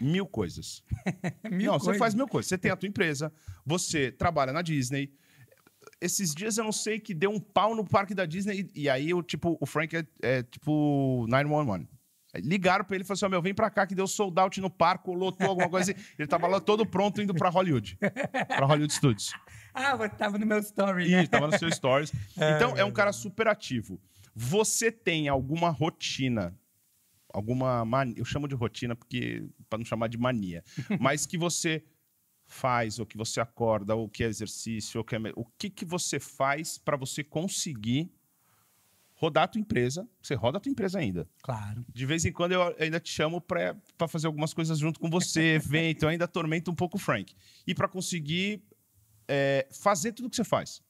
mil coisas. [LAUGHS] mil Não, coisas. você faz mil coisas. Você tem a tua empresa, você trabalha na Disney, esses dias eu não sei que deu um pau no parque da Disney e, e aí o tipo, o Frank é, é tipo 911. Ligaram pra ele e falaram assim: oh, meu, vem pra cá que deu sold out no parque, lotou alguma coisa. Assim. Ele tava lá todo pronto indo pra Hollywood. pra Hollywood Studios. [LAUGHS] Ah, tava no meu story, né? tava no seu stories. [LAUGHS] É. então, é um cara super ativo. Você tem alguma rotina, alguma mania, eu chamo de rotina porque para não chamar de mania, mas que você faz, ou que você acorda, ou que é exercício, ou que é... o que, que você faz para você conseguir rodar a tua empresa? Você roda a tua empresa ainda. Claro. De vez em quando eu ainda te chamo para fazer algumas coisas junto com você, [LAUGHS] vem, então ainda tormento um pouco o Frank. E para conseguir é, fazer tudo que você faz.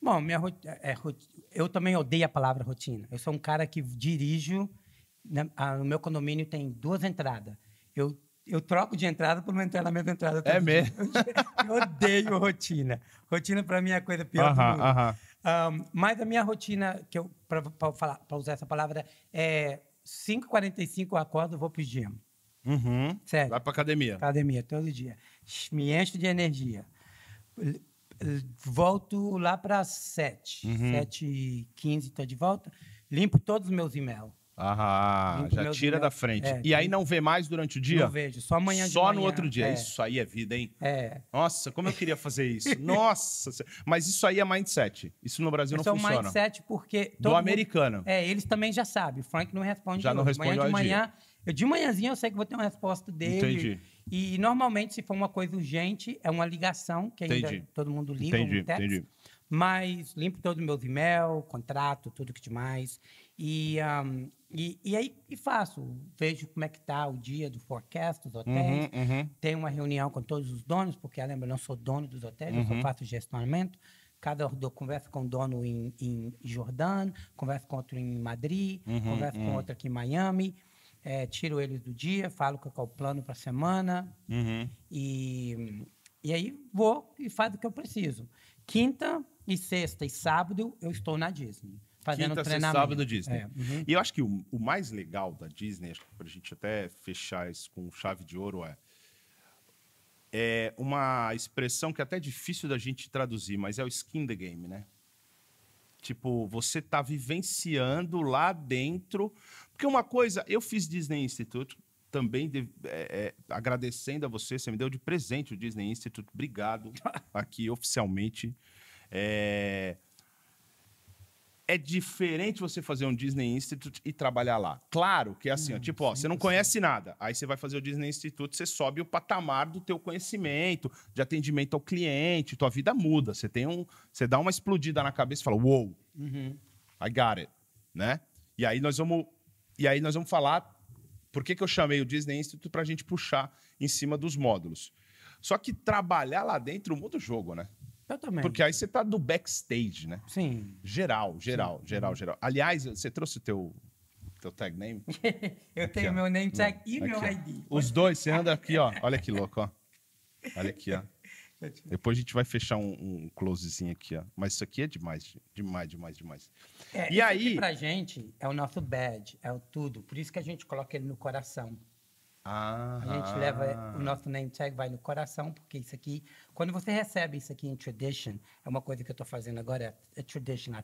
Bom, minha é, é eu também odeio a palavra rotina. Eu sou um cara que dirijo. Né, no meu condomínio tem duas entradas. Eu eu troco de entrada por uma entrada na mesma entrada. É mesmo? [LAUGHS] eu odeio rotina. Rotina, para mim, é a coisa pior uh -huh, do mundo. Um, mas a minha rotina, que eu, para usar essa palavra, é 5h45 eu acordo eu vou pro gym. Uhum. Sério. Vai pra academia. Academia, todo dia. Me encho de energia. Volto lá para 7. Uhum. 7h15 estou de volta. Limpo todos os meus e-mails. Ah, já tira dias, da frente. É, e aí não vê mais durante o dia? Não vejo, só amanhã Só manhã, no outro dia. É. Isso aí é vida, hein? É. Nossa, como eu queria fazer isso. [LAUGHS] Nossa, mas isso aí é mindset. Isso no Brasil isso não é funciona. Isso é mindset porque... Do americano. Mundo, é, eles também já sabem. O Frank não responde. Já não responde manhã de manhã. Eu, de manhãzinha eu sei que vou ter uma resposta dele. Entendi. E, normalmente, se for uma coisa urgente, é uma ligação, que Entendi. ainda todo mundo liga. Entendi, um entendi. Mas limpo todos os meus e-mail, contrato, tudo que demais. E, um, e, e, aí e faço, vejo como é que tá o dia do forecast dos hotéis. Uhum, uhum. Tenho uma reunião com todos os donos, porque lembra, eu não sou dono dos hotéis, uhum. eu só uhum. faço gestionamento. Cada conversa com um dono em, em Jordânia, conversa com outro em Madrid, uhum, conversa com uhum. outro aqui em Miami. É, tiro eles do dia, falo qual é o plano para a semana. E, e aí vou e faço o que eu preciso. Quinta e sexta e sábado eu estou na Disney fazendo quinta, treinamento. sábado Disney. É, uhum. E eu acho que o, o mais legal da Disney, acho que pra gente até fechar isso com chave de ouro, é, é uma expressão que é até difícil da gente traduzir, mas é o skin the game, né? Tipo, você tá vivenciando lá dentro. Porque uma coisa, eu fiz Disney Institute, também de, é, é, agradecendo a você, você me deu de presente o Disney Institute, obrigado [LAUGHS] aqui oficialmente. É, é diferente você fazer um Disney Institute e trabalhar lá. Claro que é assim, ó, tipo, ó, você não assim. conhece nada. Aí você vai fazer o Disney Institute, você sobe o patamar do teu conhecimento, de atendimento ao cliente, tua vida muda. Você tem um, você dá uma explodida na cabeça e fala, wow, uhum. I got it, né? E aí nós vamos, e aí nós vamos falar por que, que eu chamei o Disney Institute para a gente puxar em cima dos módulos. Só que trabalhar lá dentro muda o jogo, né? Eu também. Porque aí você tá do backstage, né? Sim. Geral, geral, Sim. geral, geral. Aliás, você trouxe o teu, teu tag name? [LAUGHS] eu aqui, tenho ó. meu name tag hum, e aqui, meu ID. Ó. Os dois, você anda aqui, ó. Olha que louco, ó. Olha aqui, ó. Depois a gente vai fechar um, um, closezinho aqui, ó. Mas isso aqui é demais, demais, demais, demais. É, e aí... Aqui pra gente é o nosso badge, é o tudo. Por isso que a gente coloca ele no coração. Ah, a gente leva eh, o ah. nosso name tag, vai no coração, porque isso aqui, quando você recebe isso aqui em tradition, é uma coisa que eu estou fazendo agora, é tradition. É,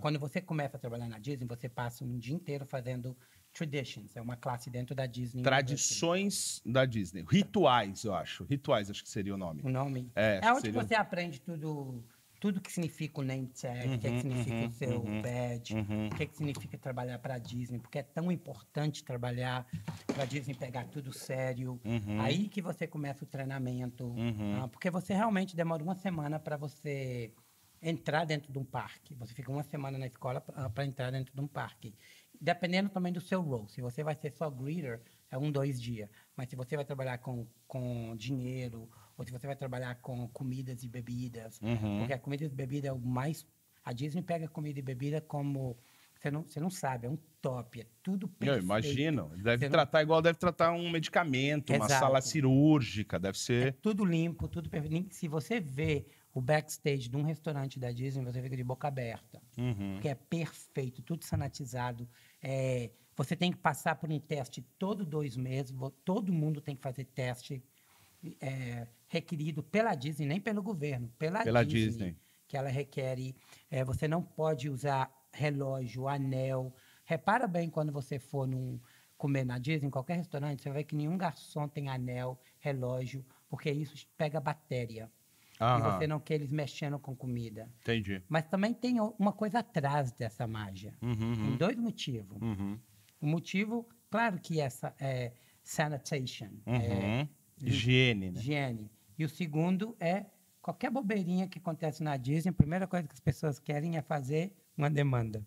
quando você começa a trabalhar na Disney, você passa um dia inteiro fazendo Traditions, é uma classe dentro da Disney. Tradições da Disney. Rituais, eu acho. Rituais, acho que seria o nome. O nome? É, é onde seria... você aprende tudo tudo que significa o name tag, é uhum, uhum, uhum, uhum, o que, é que significa uhum, o seu uhum, badge, o que, é que significa trabalhar para a Disney, porque é tão importante trabalhar para a Disney pegar tudo sério. Aí que você começa o treinamento, ah, porque você realmente demora uma semana para você entrar dentro de um parque. Você fica uma semana na escola para entrar dentro de um parque. Dependendo também do seu role. Se você vai ser só greeter, é um, dois dias. Mas se você vai trabalhar com, com dinheiro onde você vai trabalhar com comidas e bebidas. Uhum. Porque a comida e bebida é o mais. A Disney pega comida e bebida como. Você não, você não sabe, é um top, é tudo perfeito. Eu imagino. Deve você tratar não... igual deve tratar um medicamento, Exato. uma sala cirúrgica, deve ser. É tudo limpo, tudo perfeito. Se você vê o backstage de um restaurante da Disney, você fica de boca aberta. Uhum. Porque é perfeito, tudo sanatizado. É... você tem que passar por um teste todo dois meses, todo mundo tem que fazer teste. É, requerido pela Disney, nem pelo governo, pela, pela Disney, Disney, que ela requer. É, você não pode usar relógio, anel. Repara bem quando você for num, comer na Disney, em qualquer restaurante, você vai ver que nenhum garçom tem anel, relógio, porque isso pega bactéria. Aham. E você não quer eles mexendo com comida. Entendi. Mas também tem uma coisa atrás dessa mágia. Uhum, uhum, Tem dois motivos. Uhum. O motivo, claro que essa é sanitation. É uhum. É, higiene, né? Higiene. E o segundo é qualquer bobeirinha que acontece na Disney, a primeira coisa que as pessoas querem é fazer uma demanda.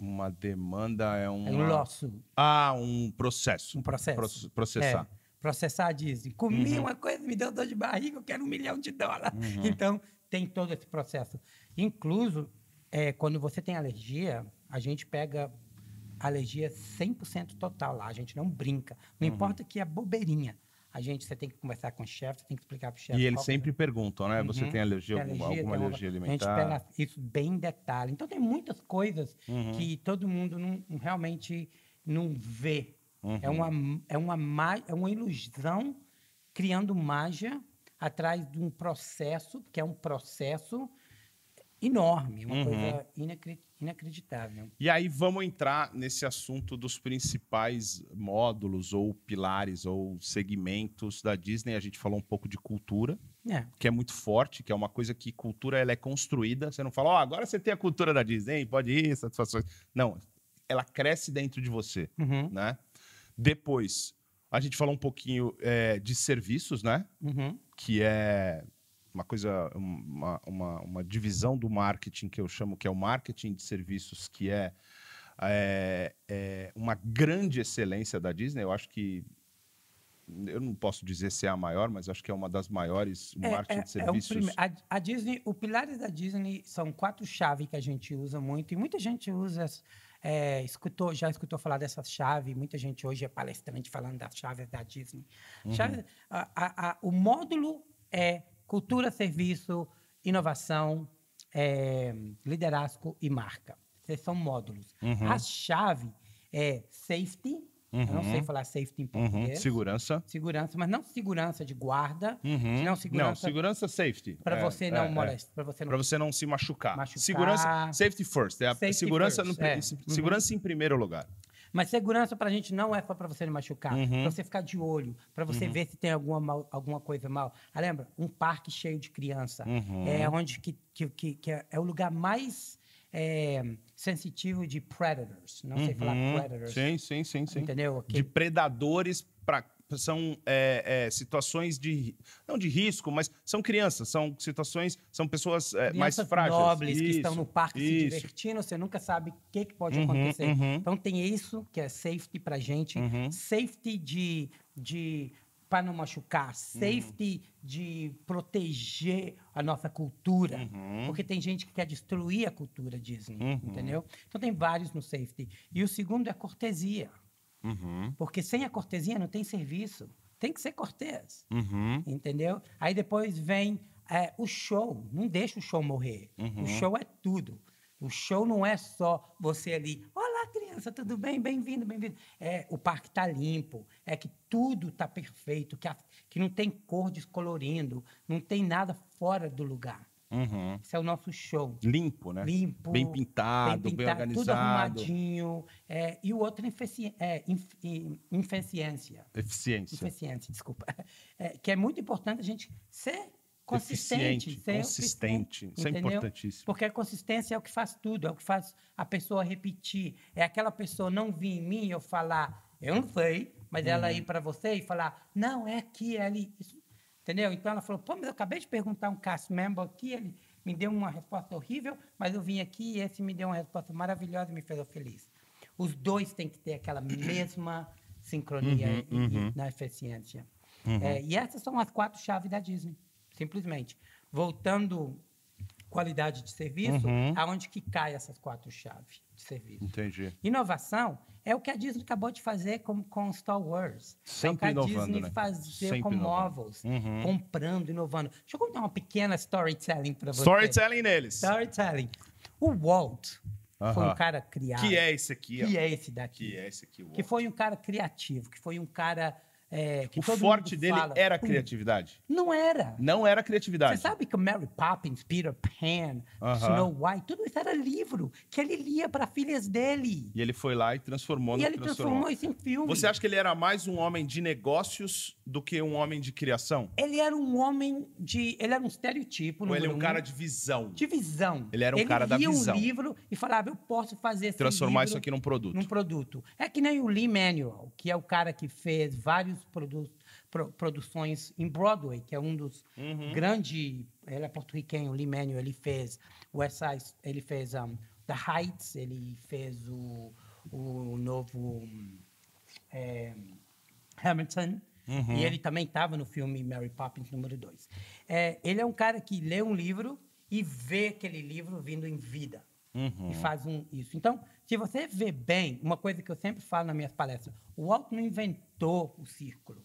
Uma demanda é um. É um losso. Ah, um processo. Um processo. Pro processar. É, processar a Disney. Comi uhum. uma coisa, me deu dor de barriga, eu quero um milhão de dólares. Uhum. Então, tem todo esse processo. Incluso, é, quando você tem alergia, a gente pega alergia 100% total lá, a gente não brinca. Não uhum. importa que é bobeirinha. A gente, você tem que conversar com o chefe, você tem que explicar para o chefe. E eles é sempre coisa. perguntam, né? Uhum. Você tem alergia, tem alguma, alergia, alguma alergia alimentar? A gente pega isso bem em detalhe. Então, tem muitas coisas uhum. que todo mundo não, realmente não vê. É uhum. É, uma, é, uma, é uma ilusão criando magia atrás de um processo, que é um processo enorme, uma uhum. coisa inacreditável. E aí vamos entrar nesse assunto dos principais módulos ou pilares ou segmentos da Disney. A gente falou um pouco de cultura, é. que é muito forte, que é uma coisa que cultura ela é construída. Você não fala, ó, oh, agora você tem a cultura da Disney, pode ir, satisfações. Não, ela cresce dentro de você, uhum. né? Depois, a gente falou um pouquinho é, de serviços, né? Uhum. Que é uma coisa, uma, uma, uma, divisão do marketing que eu chamo que é o marketing de serviços, que é, é, é uma grande excelência da Disney. Eu acho que eu não posso dizer se é a maior, mas acho que é uma das maiores é, marketing é, de é serviços. É um prime... a, a, Disney, o pilares da Disney são quatro chaves que a gente usa muito e muita gente usa, é, escutou, já escutou falar dessa chave. Muita gente hoje é palestrante falando das chaves da Disney. Uhum. Chave, a, a, o módulo é cultura, serviço, inovação, é, liderazgo e marca. Esses são módulos. Uhum. A chave é safety. Uhum. Eu não sei uhum. falar safety em uhum. português. Uhum. Segurança. Segurança, mas não segurança de guarda. Uhum. Não, segurança, não, segurança safety. Para é, você, é, não é. você não é, é. Para você não se machucar. machucar. Segurança, safety first. É a safety segurança, first. No... É. segurança em primeiro lugar. Mas segurança pra gente não é só pra você não machucar, uhum. pra você ficar de olho, pra você uhum. ver se tem alguma, mal, alguma coisa mal. Ah, lembra? Um parque cheio de criança. Uhum. É onde que, que, que, que é, é o lugar mais é, sensitivo de predators. Não sei falar uhum. predators. Sim, sim, sim, sim. Entendeu? Okay. De predadores para são é, é, situações de não de risco, mas são crianças, são situações, são pessoas é, mais frágeis, nobres isso, que estão no parque isso. se divertindo. Você nunca sabe o que, que pode uhum, acontecer. Uhum. Então tem isso que é safety para gente, uhum. safety de, de para não machucar, safety uhum. de proteger a nossa cultura, uhum. porque tem gente que quer destruir a cultura Disney, uhum. entendeu? Então tem vários no safety. E o segundo é cortesia. Uhum. Porque sem a cortesia não tem serviço. Tem que ser cortês. Uhum. Entendeu? Aí depois vem é, o show. Não deixa o show morrer. Uhum. O show é tudo. O show não é só você ali, olá criança, tudo bem? Bem-vindo, bem-vindo. É, o parque tá limpo, é que tudo tá perfeito, que, a, que não tem cor descolorindo, não tem nada fora do lugar. Uhum. Esse é o nosso show. Limpo, né? Limpo. Bem pintado, bem, pintado, bem organizado. Tudo arrumadinho. É, e o outro, é, inf, inficiência. Eficiência. Eficiência, desculpa. [LAUGHS] É, que é muito importante a gente ser consistente. ser consistente. Isso é importantíssimo. Porque a consistência é o que faz tudo, é o que faz a pessoa repetir. É aquela pessoa não vir em mim e eu falar, eu não sei, mas ela uhum. ir para você e falar, não, é aqui, é ali. Isso Entendeu? Então ela falou: pô, mas eu acabei de perguntar um cast member aqui, ele me deu uma resposta horrível, mas eu vim aqui e esse me deu uma resposta maravilhosa e me fez feliz. Os dois têm que ter aquela mesma uhum, sincronia uhum, uhum. na eficiência. Uhum. É, e essas são as quatro chaves da Disney, simplesmente. Voltando qualidade de serviço, uhum. aonde que cai essas quatro chaves de serviço. Entendi. Inovação é o que a Disney acabou de fazer com, com Star Wars. É Sempre a Disney né? fazer Sempre com novos, uhum. comprando, inovando. Deixa eu contar uma pequena storytelling para você. Storytelling neles. Storytelling. O Walt uhum. foi um cara criado. Que é esse aqui. Que ó. é esse daqui. Que é esse aqui, Walt. Que foi um cara criativo, que foi um cara é, o forte dele fala, era a criatividade? Não era. Não era a criatividade. Você sabe que Mary Poppins, Peter Pan, uh -huh. Snow White, tudo isso era livro que ele lia para filhas dele. E ele foi lá e transformou. E no ele transformou. isso em filme. Você acha que ele era mais um homem de negócios do que um homem de criação? Ele era um homem de... Ele era um estereotipo. Ou ele é um, cara de visão. De visão. Ele era um ele cara da visão. Ele lia um livro e falava, eu posso fazer esse Transformar isso aqui num produto. Num produto. É que nem o Lee Manuel, que é o cara que fez vários produ pro produções em Broadway, que é um dos uhum. grandes. Ele é porto-riquenho, Lee Manuel, ele fez West Side, ele fez um, The Heights, ele fez o, o novo é, Hamilton. Uhum. E ele também estava no filme Mary Poppins número 2. É, ele é um cara que lê um livro e vê aquele livro vindo em vida. Uhum. E faz um, isso. Então, se você vê bem, uma coisa que eu sempre falo nas minhas palestras, o Walt não inventou o círculo,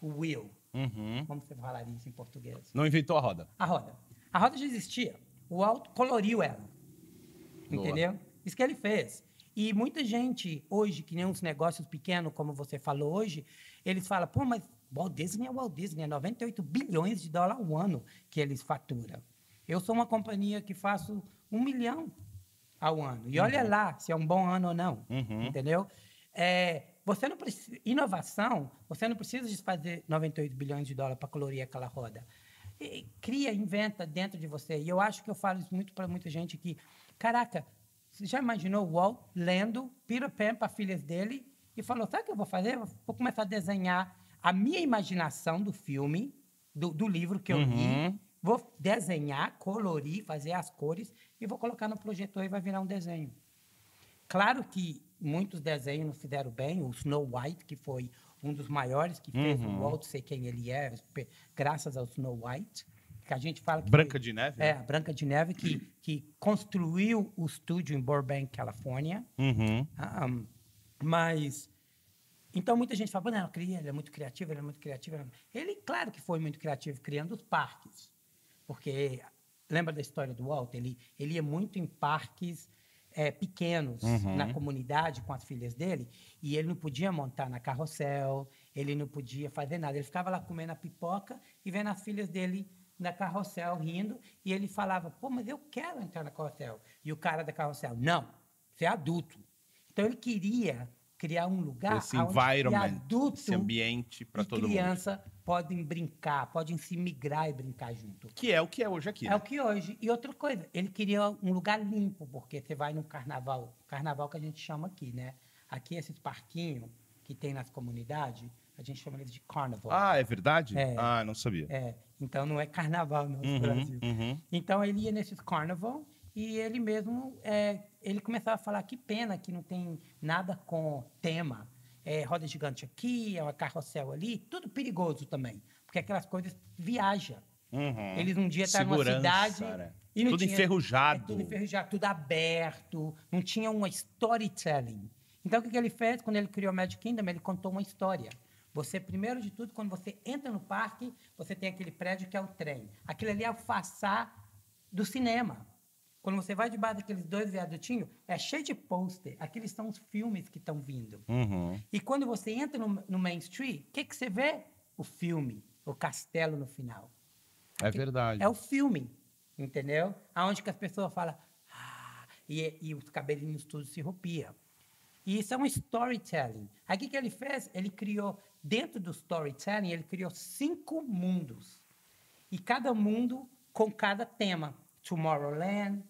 o wheel. Uhum. Como você falar isso em português? Não inventou a roda. A roda. A roda já existia. O Walt coloriu ela. Boa. Entendeu? Isso que ele fez. E muita gente hoje, que nem uns negócios pequenos, como você falou hoje, eles falam, pô, mas Walt Disney é Walt Disney, é 98 bilhões de dólares ao ano que eles faturam. Eu sou uma companhia que faço um milhão ao ano. E olha uhum. lá se é um bom ano ou não, uhum. entendeu? É, você não precisa, inovação, você não precisa desfazer 98 bilhões de dólares para colorir aquela roda. E, cria, inventa dentro de você. E eu acho que eu falo isso muito para muita gente que, caraca, você já imaginou o Walt lendo Peter Pan para filhas dele e falou, sabe o que eu vou fazer? vou começar a desenhar a minha imaginação do filme, do, do livro que eu uhum. li, vou desenhar, colorir, fazer as cores e vou colocar no projetor e vai virar um desenho. Claro que muitos desenhos não fizeram bem. O Snow White, que foi um dos maiores, que uhum. fez o uhum. Walt sei quem ele é, graças ao Snow White. Que a gente fala que Branca foi, de Neve? É, Branca de Neve, que, que construiu o estúdio em Burbank, Califórnia. Uhum. Ah, um, mas. Então, muita gente fala, não, ele é muito criativo, ele é muito criativo. Ele, claro que foi muito criativo, criando os parques. Porque lembra da história do Walter? Ele, ele ia muito em parques é, pequenos uhum. na comunidade com as filhas dele e ele não podia montar na carrossel, ele não podia fazer nada. Ele ficava lá comendo a pipoca e vendo as filhas dele na carrossel rindo e ele falava: pô, mas eu quero entrar na carrossel. E o cara da carrossel: não, você é adulto. Então ele queria criar um lugar esse onde adulto esse ambiente para todo criança mundo. podem brincar, podem se migrar e brincar junto. Que é o que é hoje aqui. É né? o que hoje. E outra coisa, ele queria um lugar limpo, porque você vai no carnaval, carnaval que a gente chama aqui, né? Aqui esses parquinhos que tem nas comunidades, a gente chama eles de carnaval. Ah, é verdade? É. Ah, não sabia. É. Então não é carnaval no uhum, Brasil. Uhum. Então ele ia nesses carnaval e ele mesmo, é, ele começava a falar que pena que não tem nada com tema. É, roda gigante aqui, é uma carrossel ali, tudo perigoso também. Porque aquelas coisas viajam. Uhum. Eles um dia estavam numa cidade... tudo tinha, enferrujado. É, tudo enferrujado, tudo aberto. Não tinha uma storytelling. Então, o que, que ele fez quando ele criou o Magic Kingdom? Ele contou uma história. Você, primeiro de tudo, quando você entra no parque, você tem aquele prédio que é o trem. Aquilo ali é o façá do cinema. Quando você vai debaixo daqueles dois viadutinhos, é cheio de pôster. Aqueles são os filmes que estão vindo. Uhum. E quando você entra no, no Main Street, o que, que você vê? O filme, o castelo no final. É verdade. É o filme, entendeu? Aonde que as pessoas falam... Ah, e, e os cabelinhos todos se roupiam. E isso é um storytelling. Aqui que ele fez, ele criou, dentro do storytelling, ele criou cinco mundos. E cada mundo com cada tema. Tomorrowland,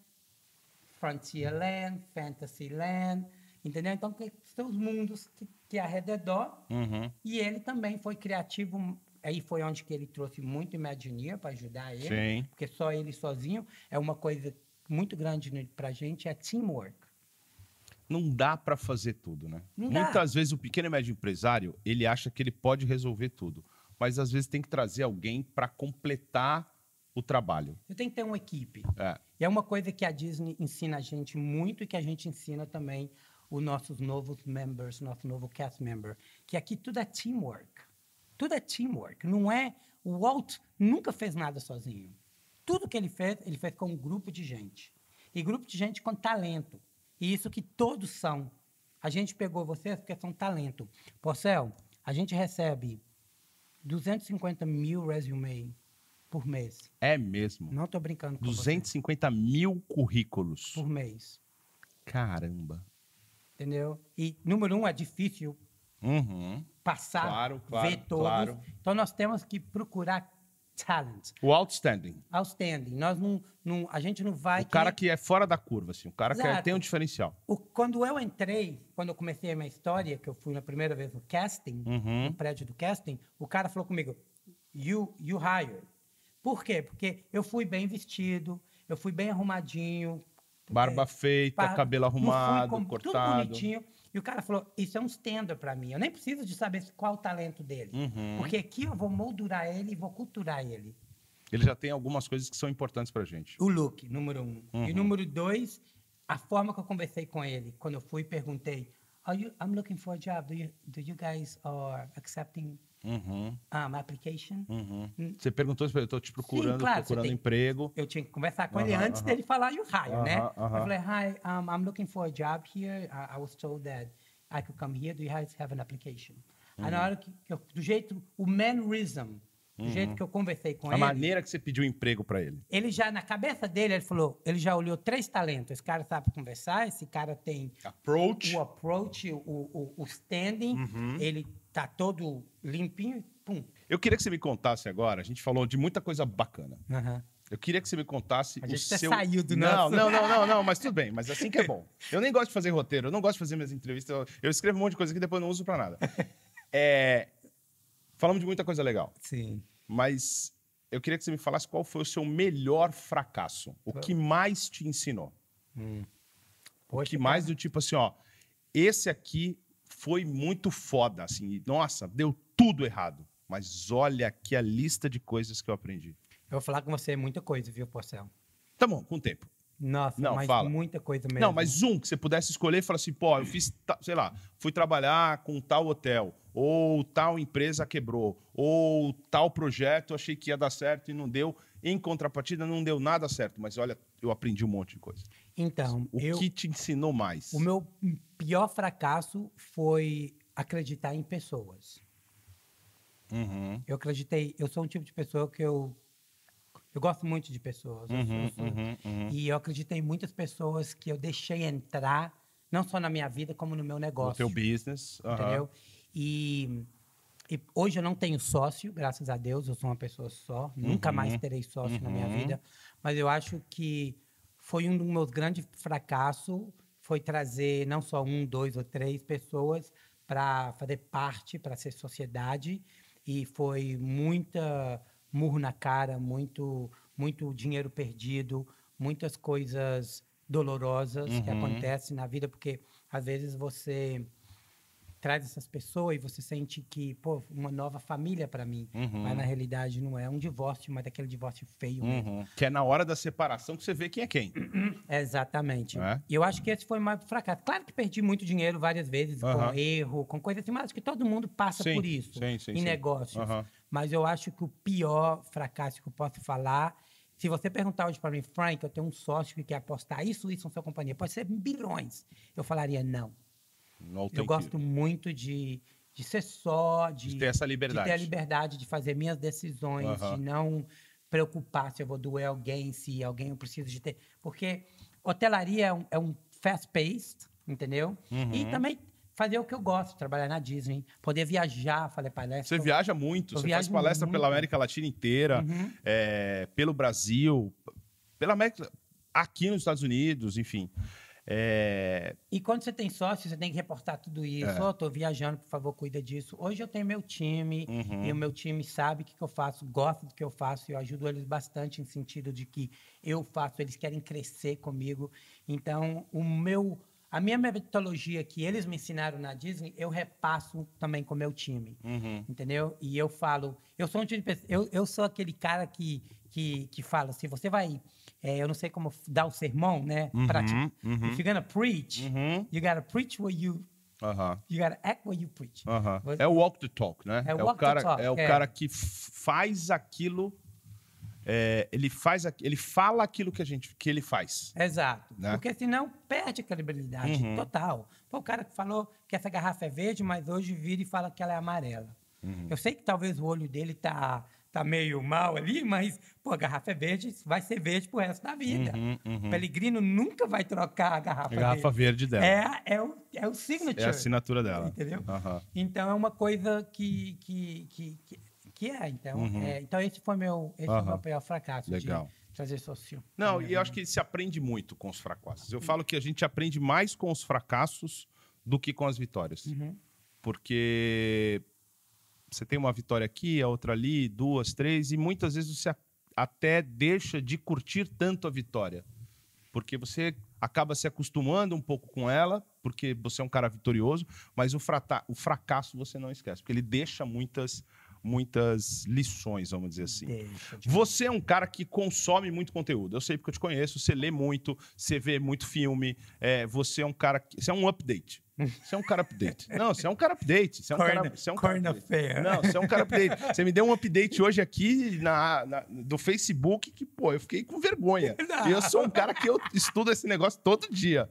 Frontierland, Fantasyland, entendeu? Então, tem seus mundos que, que é ao redor. Uhum. E ele também foi criativo. Aí foi onde que ele trouxe muito Imagineer para ajudar ele. Sim. Porque só ele sozinho é uma coisa muito grande para gente, é teamwork. Não dá para fazer tudo, né? Não Muitas dá. vezes o pequeno e médio empresário, ele acha que ele pode resolver tudo. Mas às vezes tem que trazer alguém para completar o trabalho. Você tem que ter uma equipe. É. E é uma coisa que a Disney ensina a gente muito e que a gente ensina também os nossos novos members, nosso novo cast member, que aqui tudo é teamwork. Tudo é teamwork. Não é o Walt nunca fez nada sozinho. Tudo que ele fez, ele fez com um grupo de gente. E grupo de gente com talento. E isso que todos são. A gente pegou vocês porque são talento. Porcel, a gente recebe 250 mil resumes por mês. É mesmo? Não tô brincando com 250 você. mil currículos. Por mês. Caramba. Entendeu? E número um, é difícil uhum. passar, claro, claro, ver todos. Claro. Então, nós temos que procurar talent. O outstanding. Outstanding. Nós não, não, a gente não vai... O que... cara que é fora da curva, assim. O cara é, Exato. que tem um diferencial. O, quando eu entrei, quando eu comecei a minha história, que eu fui na primeira vez no casting, uhum. no prédio do casting, o cara falou comigo, you, you hired. Por quê? Porque eu fui bem vestido, eu fui bem arrumadinho. É, barba é, feita, barba, cabelo arrumado, com, cortado. Tudo bonitinho. E o cara falou: Isso é um stand-up pra mim. Eu nem preciso de saber qual o talento dele. Uhum. Porque aqui eu vou moldurar ele e vou culturar ele. Ele já tem algumas coisas que são importantes pra gente. O look, número um. Uhum. E número dois, a forma que eu conversei com ele. Quando eu fui, perguntei: Are you, I'm looking for a job. Do you, do you guys are accepting Uhum. Ah, application. Uhum. Hum. Você perguntou, eu estou te procurando, Sim, claro, procurando tem... emprego. Eu tinha que conversar com uh -huh, ele antes uh -huh. dele falar e o raio, né? Eu falei, hi, um, I'm looking for a job here. I, I, was told that I could come here. Do you have an application? Uhum. Aí na hum. hora que, eu, do jeito, o mannerism, do uhum. jeito que eu conversei com a ele. A maneira que você pediu emprego para ele. Ele já, na cabeça dele, ele falou, ele já olhou três talentos. Esse cara sabe conversar, esse cara tem... Approach. O, o approach, o, o, o standing, uhum. ele tá todo limpinho, pum. Eu queria que você me contasse agora, a gente falou de muita coisa bacana. Uhum. Eu queria que você me contasse a gente o seu... saiu do não, nosso... Não, não, não, não, mas tudo bem. Mas assim que é bom. [LAUGHS] Eu nem gosto de fazer roteiro, eu não gosto de fazer minhas entrevistas. Eu, eu escrevo um monte de coisa que depois não uso para nada. [LAUGHS] É... Falamos de muita coisa legal. Sim. Mas eu queria que você me falasse qual foi o seu melhor fracasso. O que mais te ensinou. Hum. Poxa, o que mais do tipo assim, ó... Esse aqui foi muito foda, assim. Nossa, deu tudo errado. Mas olha aqui a lista de coisas que eu aprendi. Eu vou falar com você muita coisa, viu, Porcel? Tá bom, com o tempo. Nossa, não, mas fala. muita coisa mesmo. Não, mas um que você pudesse escolher e falar assim, pô, eu fiz, sei lá, fui trabalhar com tal hotel, ou tal empresa quebrou, ou tal projeto achei que ia dar certo e não deu. Em contrapartida, não deu nada certo, mas olha, eu aprendi um monte de coisa. Então, o eu, que te ensinou mais? O meu pior fracasso foi acreditar em pessoas. Uhum. Eu acreditei, eu sou um tipo de pessoa que eu eu gosto muito de pessoas. Eu uhum, sou, uhum, uhum, e eu acreditei em muitas pessoas que eu deixei entrar, não só na minha vida, como no meu negócio. No teu business. Entendeu? E, e, hoje eu não tenho sócio, graças a Deus, eu sou uma pessoa só. Nunca uhum, mais terei sócio na minha vida. Mas eu acho que foi um dos meus grandes fracassos foi trazer não só um, dois ou três pessoas para fazer parte, para ser sociedade, e foi muita murro na cara, muito, muito dinheiro perdido, muitas coisas dolorosas uhum. que acontecem na vida, porque às vezes você traz essas pessoas e você sente que, pô, uma nova família para mim. Uhum. Mas na realidade não é um divórcio, mas daquele divórcio feio uhum. mesmo. Que é na hora da separação que você vê quem é quem. [CLEARS THROAT] Exatamente. É? E eu acho que esse foi mais fracasso. Claro que perdi muito dinheiro várias vezes uhum. com erro, com coisa assim, mas acho que todo mundo passa sim, por isso sim, sim, em negócios. Mas eu acho que o pior fracasso que eu posso falar se você perguntar hoje para mim, Frank, eu tenho um sócio que quer apostar isso, isso na sua companhia, pode ser bilhões. Eu falaria não eu gosto muito de, de ser só, de, de, ter essa liberdade. De ter a liberdade de fazer minhas decisões, de não preocupar se eu vou doer alguém, se alguém eu preciso de ter. Porque hotelaria é um, é um fast-paced, entendeu? E uhum. também fazer o que eu gosto, trabalhar na Disney, poder viajar, fazer palestra. Você viaja muito, você faz palestra muito. pela América Latina inteira, é, pelo Brasil, pela América, aqui nos Estados Unidos, enfim. É... E quando você tem sócio, você tem que reportar tudo isso. Estou é. oh, viajando, por favor, cuida disso. Hoje eu tenho meu time, uhum. e o meu time sabe o que, que eu faço, gosta do que eu faço, e eu ajudo eles bastante em sentido de que eu faço, eles querem crescer comigo. Então, o meu. A minha metodologia que eles me ensinaram na Disney, eu repasso também com o meu time. Uhum. Entendeu? E eu falo, eu sou um tipo de pessoa, eu, eu sou aquele cara que, que, que fala, se você vai é, eu não sei como dar o sermão, né? Uhum, Prática. Uhum. If you're gonna preach, uhum. you gotta preach what you Uhum. You gotta act what you preach. É o walk the talk, né? É o, é o cara, talk, é o é. cara que faz aquilo. É, ele faz, ele fala aquilo que a gente, que ele faz. Exato. Né? Porque senão perde a credibilidade uhum. total. Pô, o cara que falou que essa garrafa é verde, mas hoje vira e fala que ela é amarela. Uhum. Eu sei que talvez o olho dele tá tá meio mal ali, mas, pô, a garrafa é verde, vai ser verde pro resto da vida. Uhum, uhum. O Pelegrino nunca vai trocar a garrafa, a garrafa verde. dela. É, é, o, é o signature. É a assinatura dela. Entendeu? Uhum. Então, é uma coisa que, que, que, que, é, então. Uhum. É, então, esse foi meu, esse foi meu maior fracasso. Legal. De, trazer socio. Não, e eu acho que se aprende muito com os fracassos. Eu falo que a gente aprende mais com os fracassos do que com as vitórias. Uhum. Porque você tem uma vitória aqui, a outra ali, duas, três, e muitas vezes você até deixa de curtir tanto a vitória, porque você acaba se acostumando um pouco com ela, porque você é um cara vitorioso, mas o, frata, o fracasso você não esquece, porque ele deixa muitas muitas lições, vamos dizer assim. Você é um cara que consome muito conteúdo. Eu sei porque eu te conheço, você lê muito, você vê muito filme, é, você é um cara que. Você é um update. Você é um cara update. Não, você é um cara update. Você é um corna, cara, você é um corna cara feia. Não, você é um cara update. Você me deu um update hoje aqui na, na do Facebook que, pô, eu fiquei com vergonha. Não. [LAUGHS] E eu sou um cara que eu estudo esse negócio todo dia.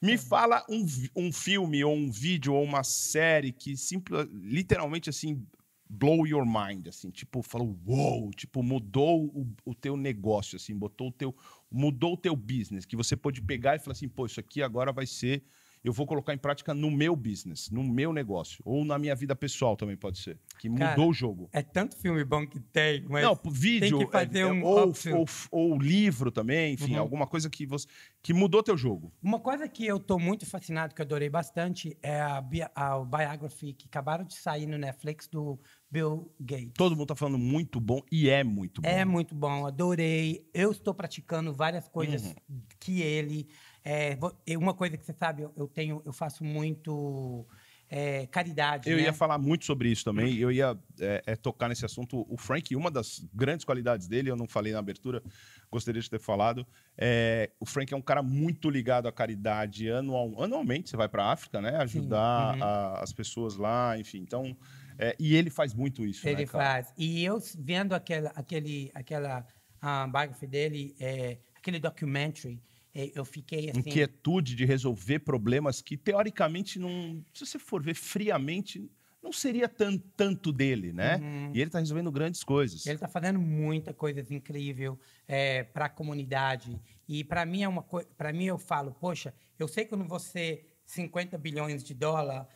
Me é. fala um, um filme, ou um vídeo, ou uma série que simples, literalmente assim, blow your mind, assim, tipo, falou, uou, wow! tipo, mudou o, o, teu negócio, assim, botou o teu, mudou o teu business, que você pôde pegar e falar assim, pô, isso aqui agora vai ser eu vou colocar em prática no meu business, no meu negócio, ou na minha vida pessoal também pode ser, que Cara, mudou o jogo. É tanto filme bom que tem, mas não vídeo, tem que é, fazer é, um ou, ou, ou, livro também, enfim, uhum. alguma coisa que você que mudou teu jogo. Uma coisa que eu tô muito fascinado, que eu adorei bastante, é a, a biography que acabaram de sair no Netflix do Bill Gates. Todo mundo tá falando muito bom e é muito é bom. É muito bom, adorei. Eu estou praticando várias coisas uhum. que ele é, uma coisa que você sabe, eu, tenho, eu faço muito é, caridade. Eu né? ia falar muito sobre isso também. Eu ia é, é, tocar nesse assunto. O Frank, uma das grandes qualidades dele, eu não falei na abertura, gostaria de ter falado. É, o Frank é um cara muito ligado à caridade. Anual, anualmente você vai para a África, né? Ajudar uhum. a, as pessoas lá, enfim. Então, é, e ele faz muito isso. Né, ele né, faz. E eu vendo aquela, aquele, aquela a biography dele, aquele documentary é, eu fiquei assim... Inquietude de resolver problemas que, teoricamente, não, se você for ver friamente, não seria tan, tanto dele, né? Uhum. E ele está resolvendo grandes coisas. Ele está fazendo muita coisa incrível é, para a comunidade. E para mim é uma coisa. Para mim eu falo, poxa, eu sei que eu não vou ser 50 bilhões de dólar.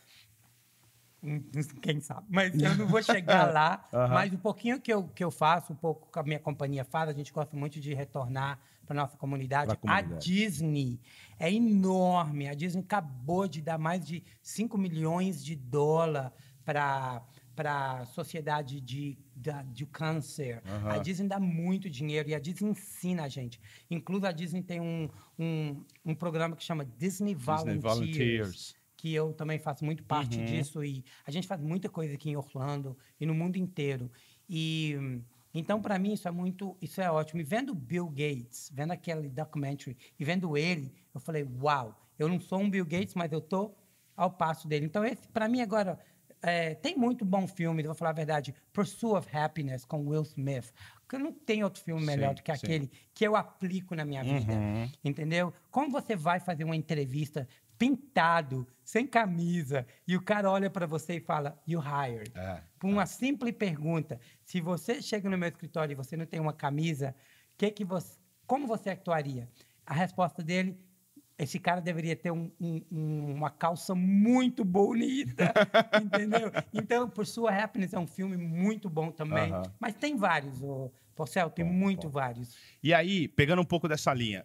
Hum, [LAUGHS] quem sabe? Mas eu não vou chegar lá. uhum. [LAUGHS] Mas o pouquinho que eu, que eu faço, um pouco que a minha companhia faz, a gente gosta muito de retornar para nossa comunidade. comunidade. A Disney é enorme. A Disney acabou de dar mais de 5 milhões de dólar para para a sociedade de, da, de câncer. Uhum. A Disney dá muito dinheiro e a Disney ensina a gente. Inclusive, a Disney tem um, um, um programa que chama Disney, Disney Volunteers, que eu também faço muito parte uhum. disso. E a gente faz muita coisa aqui em Orlando e no mundo inteiro. E então, para mim, isso é muito, isso é ótimo. E vendo Bill Gates, vendo aquele documentary e vendo ele, eu falei, uau, eu não sou um Bill Gates, mas eu tô ao passo dele. Então, esse, para mim, agora, é, tem muito bom filme, vou falar a verdade, Pursuit of Happiness, com Will Smith. Porque não tem outro filme melhor sim, do que sim. aquele que eu aplico na minha uhum. vida, entendeu? Como você vai fazer uma entrevista pintado, sem camisa, e o cara olha para você e fala, you hired. É, Por uma é. simples pergunta, se você chega no meu escritório e você não tem uma camisa, que que você, como você atuaria? A resposta dele, esse cara deveria ter um, um, uma calça muito bonita, [LAUGHS] entendeu? Então, por sua happiness é um filme muito bom também, uh -huh. mas tem vários, o Porcel, tem bom, muito bom. vários. E aí, pegando um pouco dessa linha,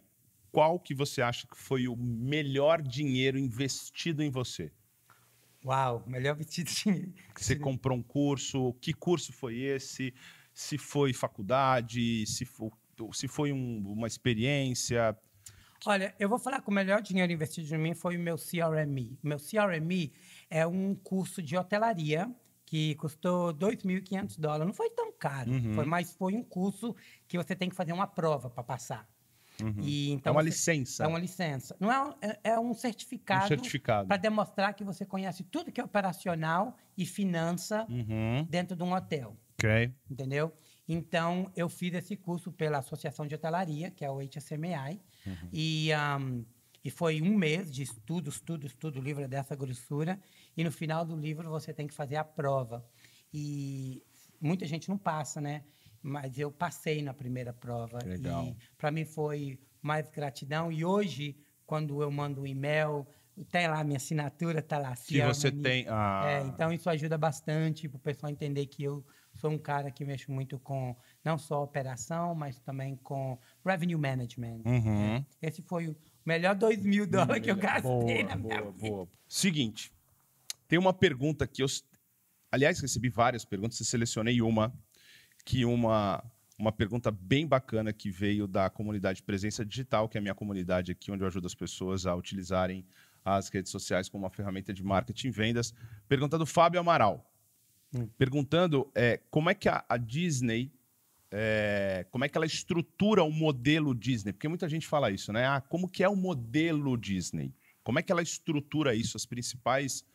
qual que você acha que foi o melhor dinheiro investido em você? Uau, melhor investido dinheiro. Você comprou um curso, que curso foi esse? Se foi faculdade, se, se foi um, uma experiência? Olha, eu vou falar que o melhor dinheiro investido em mim foi o meu CRME. O meu CRME é um curso de hotelaria que custou 2.500 dólares. Não foi tão caro, uhum. foi, mas foi um curso que você tem que fazer uma prova para passar. Uhum. E, é então, é uma licença. É uma licença. Não é, é, é um certificado, um certificado. para demonstrar que você conhece tudo que é operacional e finança uhum. dentro de um hotel. Ok. Entendeu? Então, eu fiz esse curso pela Associação de Hotelaria, que é o HSMI, uhum. e, um, e foi um mês de estudo, estudo, estudo, livro dessa grossura, e no final do livro você tem que fazer a prova. E muita gente não passa, né? mas eu passei na primeira prova. Legal. E para mim foi mais gratidão. E hoje, quando eu mando um e-mail, tem tá lá minha assinatura, tá lá. Que você tem. É, então isso ajuda bastante para o pessoal entender que eu sou um cara que mexo muito com não só operação, mas também com revenue management. Uhum. Né? Esse foi o melhor dois mil dólares que eu gastei boa, na minha boa, vida. Boa. Seguinte, tem uma pergunta que eu. Aliás, recebi várias perguntas, eu selecionei uma que uma, uma pergunta bem bacana que veio da comunidade Presença Digital, que é a minha comunidade aqui, onde eu ajudo as pessoas a utilizarem as redes sociais como uma ferramenta de marketing e vendas. Pergunta do Fábio Amaral. Hum. Perguntando é, como é que a, a Disney é, como é que ela estrutura o modelo Disney? Porque muita gente fala isso, né? Ah, como que é o modelo Disney? Como é que ela estrutura isso? As principais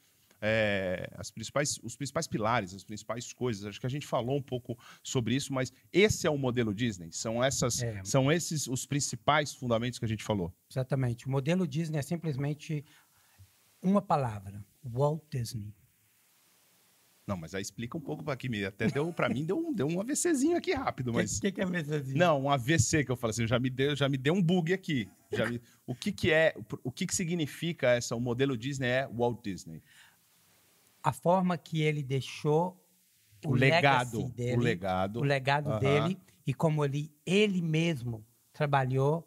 é, as principais, os principais pilares, as principais coisas. Acho que a gente falou um pouco sobre isso, mas esse é o modelo Disney. São essas, é. são esses os principais fundamentos que a gente falou. Exatamente. O modelo Disney é simplesmente uma palavra: Walt Disney. Não, mas aí explica um pouco para aqui. Até deu para mim deu um, deu um AVCzinho aqui rápido, mas. O que, que, é AVCzinho? Não, um AVC que eu falei assim, já me deu, já me deu um bug aqui. Me... o que, que é, o que, que significa essa? O modelo Disney é Walt Disney a forma que ele deixou o, o legado dele, o legado, o legado dele e como ele ele mesmo trabalhou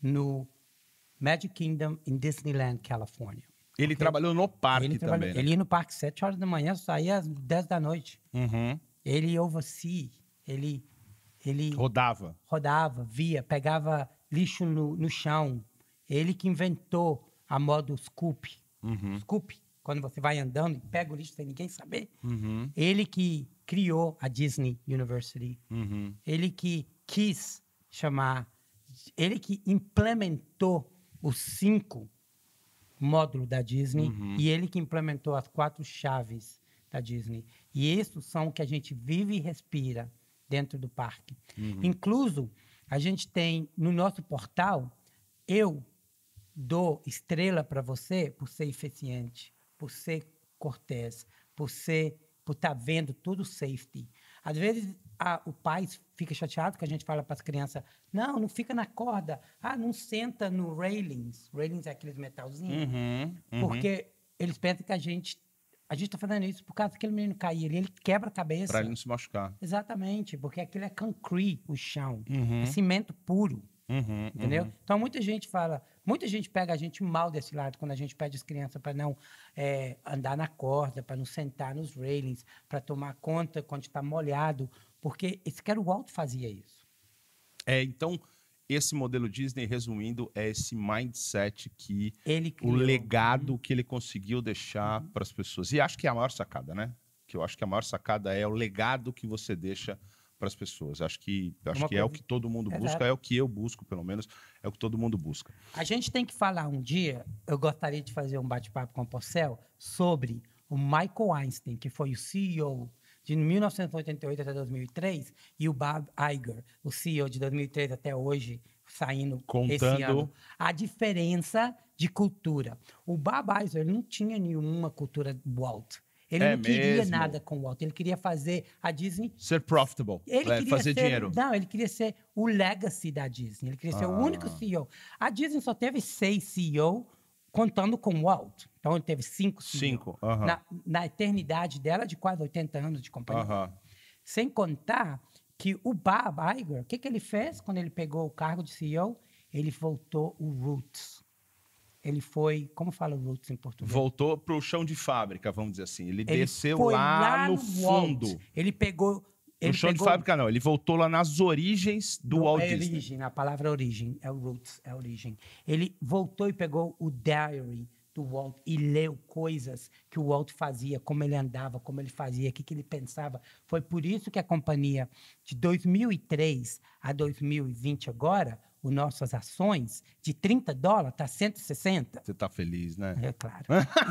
no Magic Kingdom em Disneyland, Califórnia. Ele okay? trabalhou no parque ele também. Né? Ele ia no parque sete horas da manhã, saía às dez da noite. Uhum. Ele oversee, ele ele rodava, rodava, via, pegava lixo no, no chão. Ele que inventou a moda scoop, uhum. scoop quando você vai andando e pega o lixo sem ninguém saber. Uhum. Ele que criou a Disney University. Uhum. Ele que quis chamar. Ele que implementou os cinco módulos da Disney uhum. e ele que implementou as quatro chaves da Disney. E isso são o que a gente vive e respira dentro do parque. Uhum. Incluso, a gente tem no nosso portal, eu dou estrela para você por ser eficiente por ser cortês, por ser por estar tá vendo tudo safety. Às vezes a, o pai fica chateado que a gente fala para as crianças: não, não fica na corda, ah, não senta no railings. Railings é aqueles metalzinhos. Uhum, uhum. Porque eles pensam que a gente. A gente está fazendo isso por causa daquele menino cair ele, ele quebra a cabeça. Para ele não se machucar. Exatamente, porque aquilo é concrete, o chão. Uhum. É cimento puro. Uhum, uhum, entendeu? Uhum. Então muita gente fala, muita gente pega a gente mal desse lado quando a gente pede as crianças para não é, andar na corda, para não sentar nos railings, para tomar conta quando está molhado, porque esse cara o alto fazia isso. É, então esse modelo Disney, resumindo, é esse mindset que o legado uhum. que ele conseguiu deixar uhum. para as pessoas. E acho que é a maior sacada, né? Que eu acho que a maior sacada é o legado que você deixa para as pessoas. Acho que, é acho que coisa. é o que todo mundo Exato. busca, é o que eu busco, pelo menos, é o que todo mundo busca. A gente tem que falar um dia, eu gostaria de fazer um bate-papo com o Porcel sobre o Michael Einstein, que foi o CEO de 1988 até 2003, e o Bob Iger, o CEO de 2003 até hoje, saindo Contando... esse ano. A diferença de cultura. O Bob Iger não tinha nenhuma cultura Walt. Ele é não queria mesmo. nada com o Walt. Ele queria fazer a Disney. Ser profitable. Ele é, queria fazer ser, dinheiro. Não, ele queria ser o legacy da Disney. Ele queria ah. ser o único ah. CEO. A Disney só teve seis CEO contando com o Walt. Então ele teve cinco CEOs. Cinco. Uh -huh. na, na, eternidade dela, de quase 80 anos de companhia. Uh -huh. Sem contar que o Bob Iger, o que, que ele fez quando ele pegou o cargo de CEO? Ele voltou o Roots ele foi, como fala o Roots em português? Voltou para o chão de fábrica, vamos dizer assim. Ele, ele desceu lá, lá, no, fundo. Ele pegou. Ele no chão pegou... de fábrica, não. Ele voltou lá nas origens do não, é Walt é Disney. origem, a palavra origem, é o roots, é a origem. Ele voltou e pegou o diary do Walt e leu coisas que o Walt fazia, como ele andava, como ele fazia, o que, que ele pensava. Foi por isso que a companhia, de 2003 a 2020 agora, as nossas ações de 30 dólares está 160. Você está feliz, né? É claro.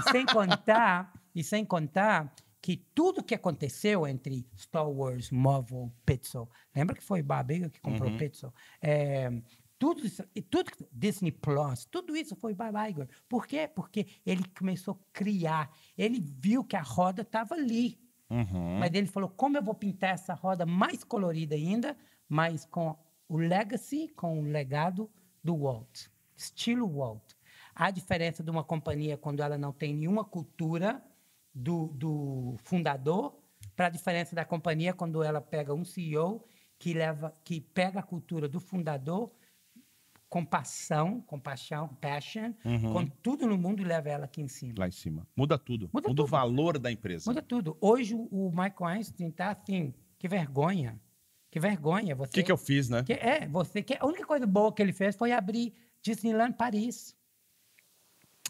e sem contar, [LAUGHS] e sem contar que tudo que aconteceu entre Star Wars, Marvel, Pixel, lembra que foi Babega que comprou uhum. Pixel? É, tudo isso, tudo, Disney Plus, tudo isso foi Baba Igor. Por quê? Porque ele começou a criar, ele viu que a roda estava ali. Uhum. Mas ele falou: como eu vou pintar essa roda mais colorida ainda, mas com o legacy com o legado do Walt, estilo Walt. A diferença de uma companhia quando ela não tem nenhuma cultura do, do fundador para a diferença da companhia quando ela pega um CEO que leva que pega a cultura do fundador compaixão, compaixão, passion, uhum. com tudo no mundo e leva ela aqui em cima. Lá em cima. Muda tudo. Muda, Muda tudo. o valor da empresa. Muda tudo. Hoje o Michael Einstein está assim, que vergonha. Que vergonha você. O que, que eu fiz, né? Que, é, você. Que a única coisa boa que ele fez foi abrir Disneyland Paris.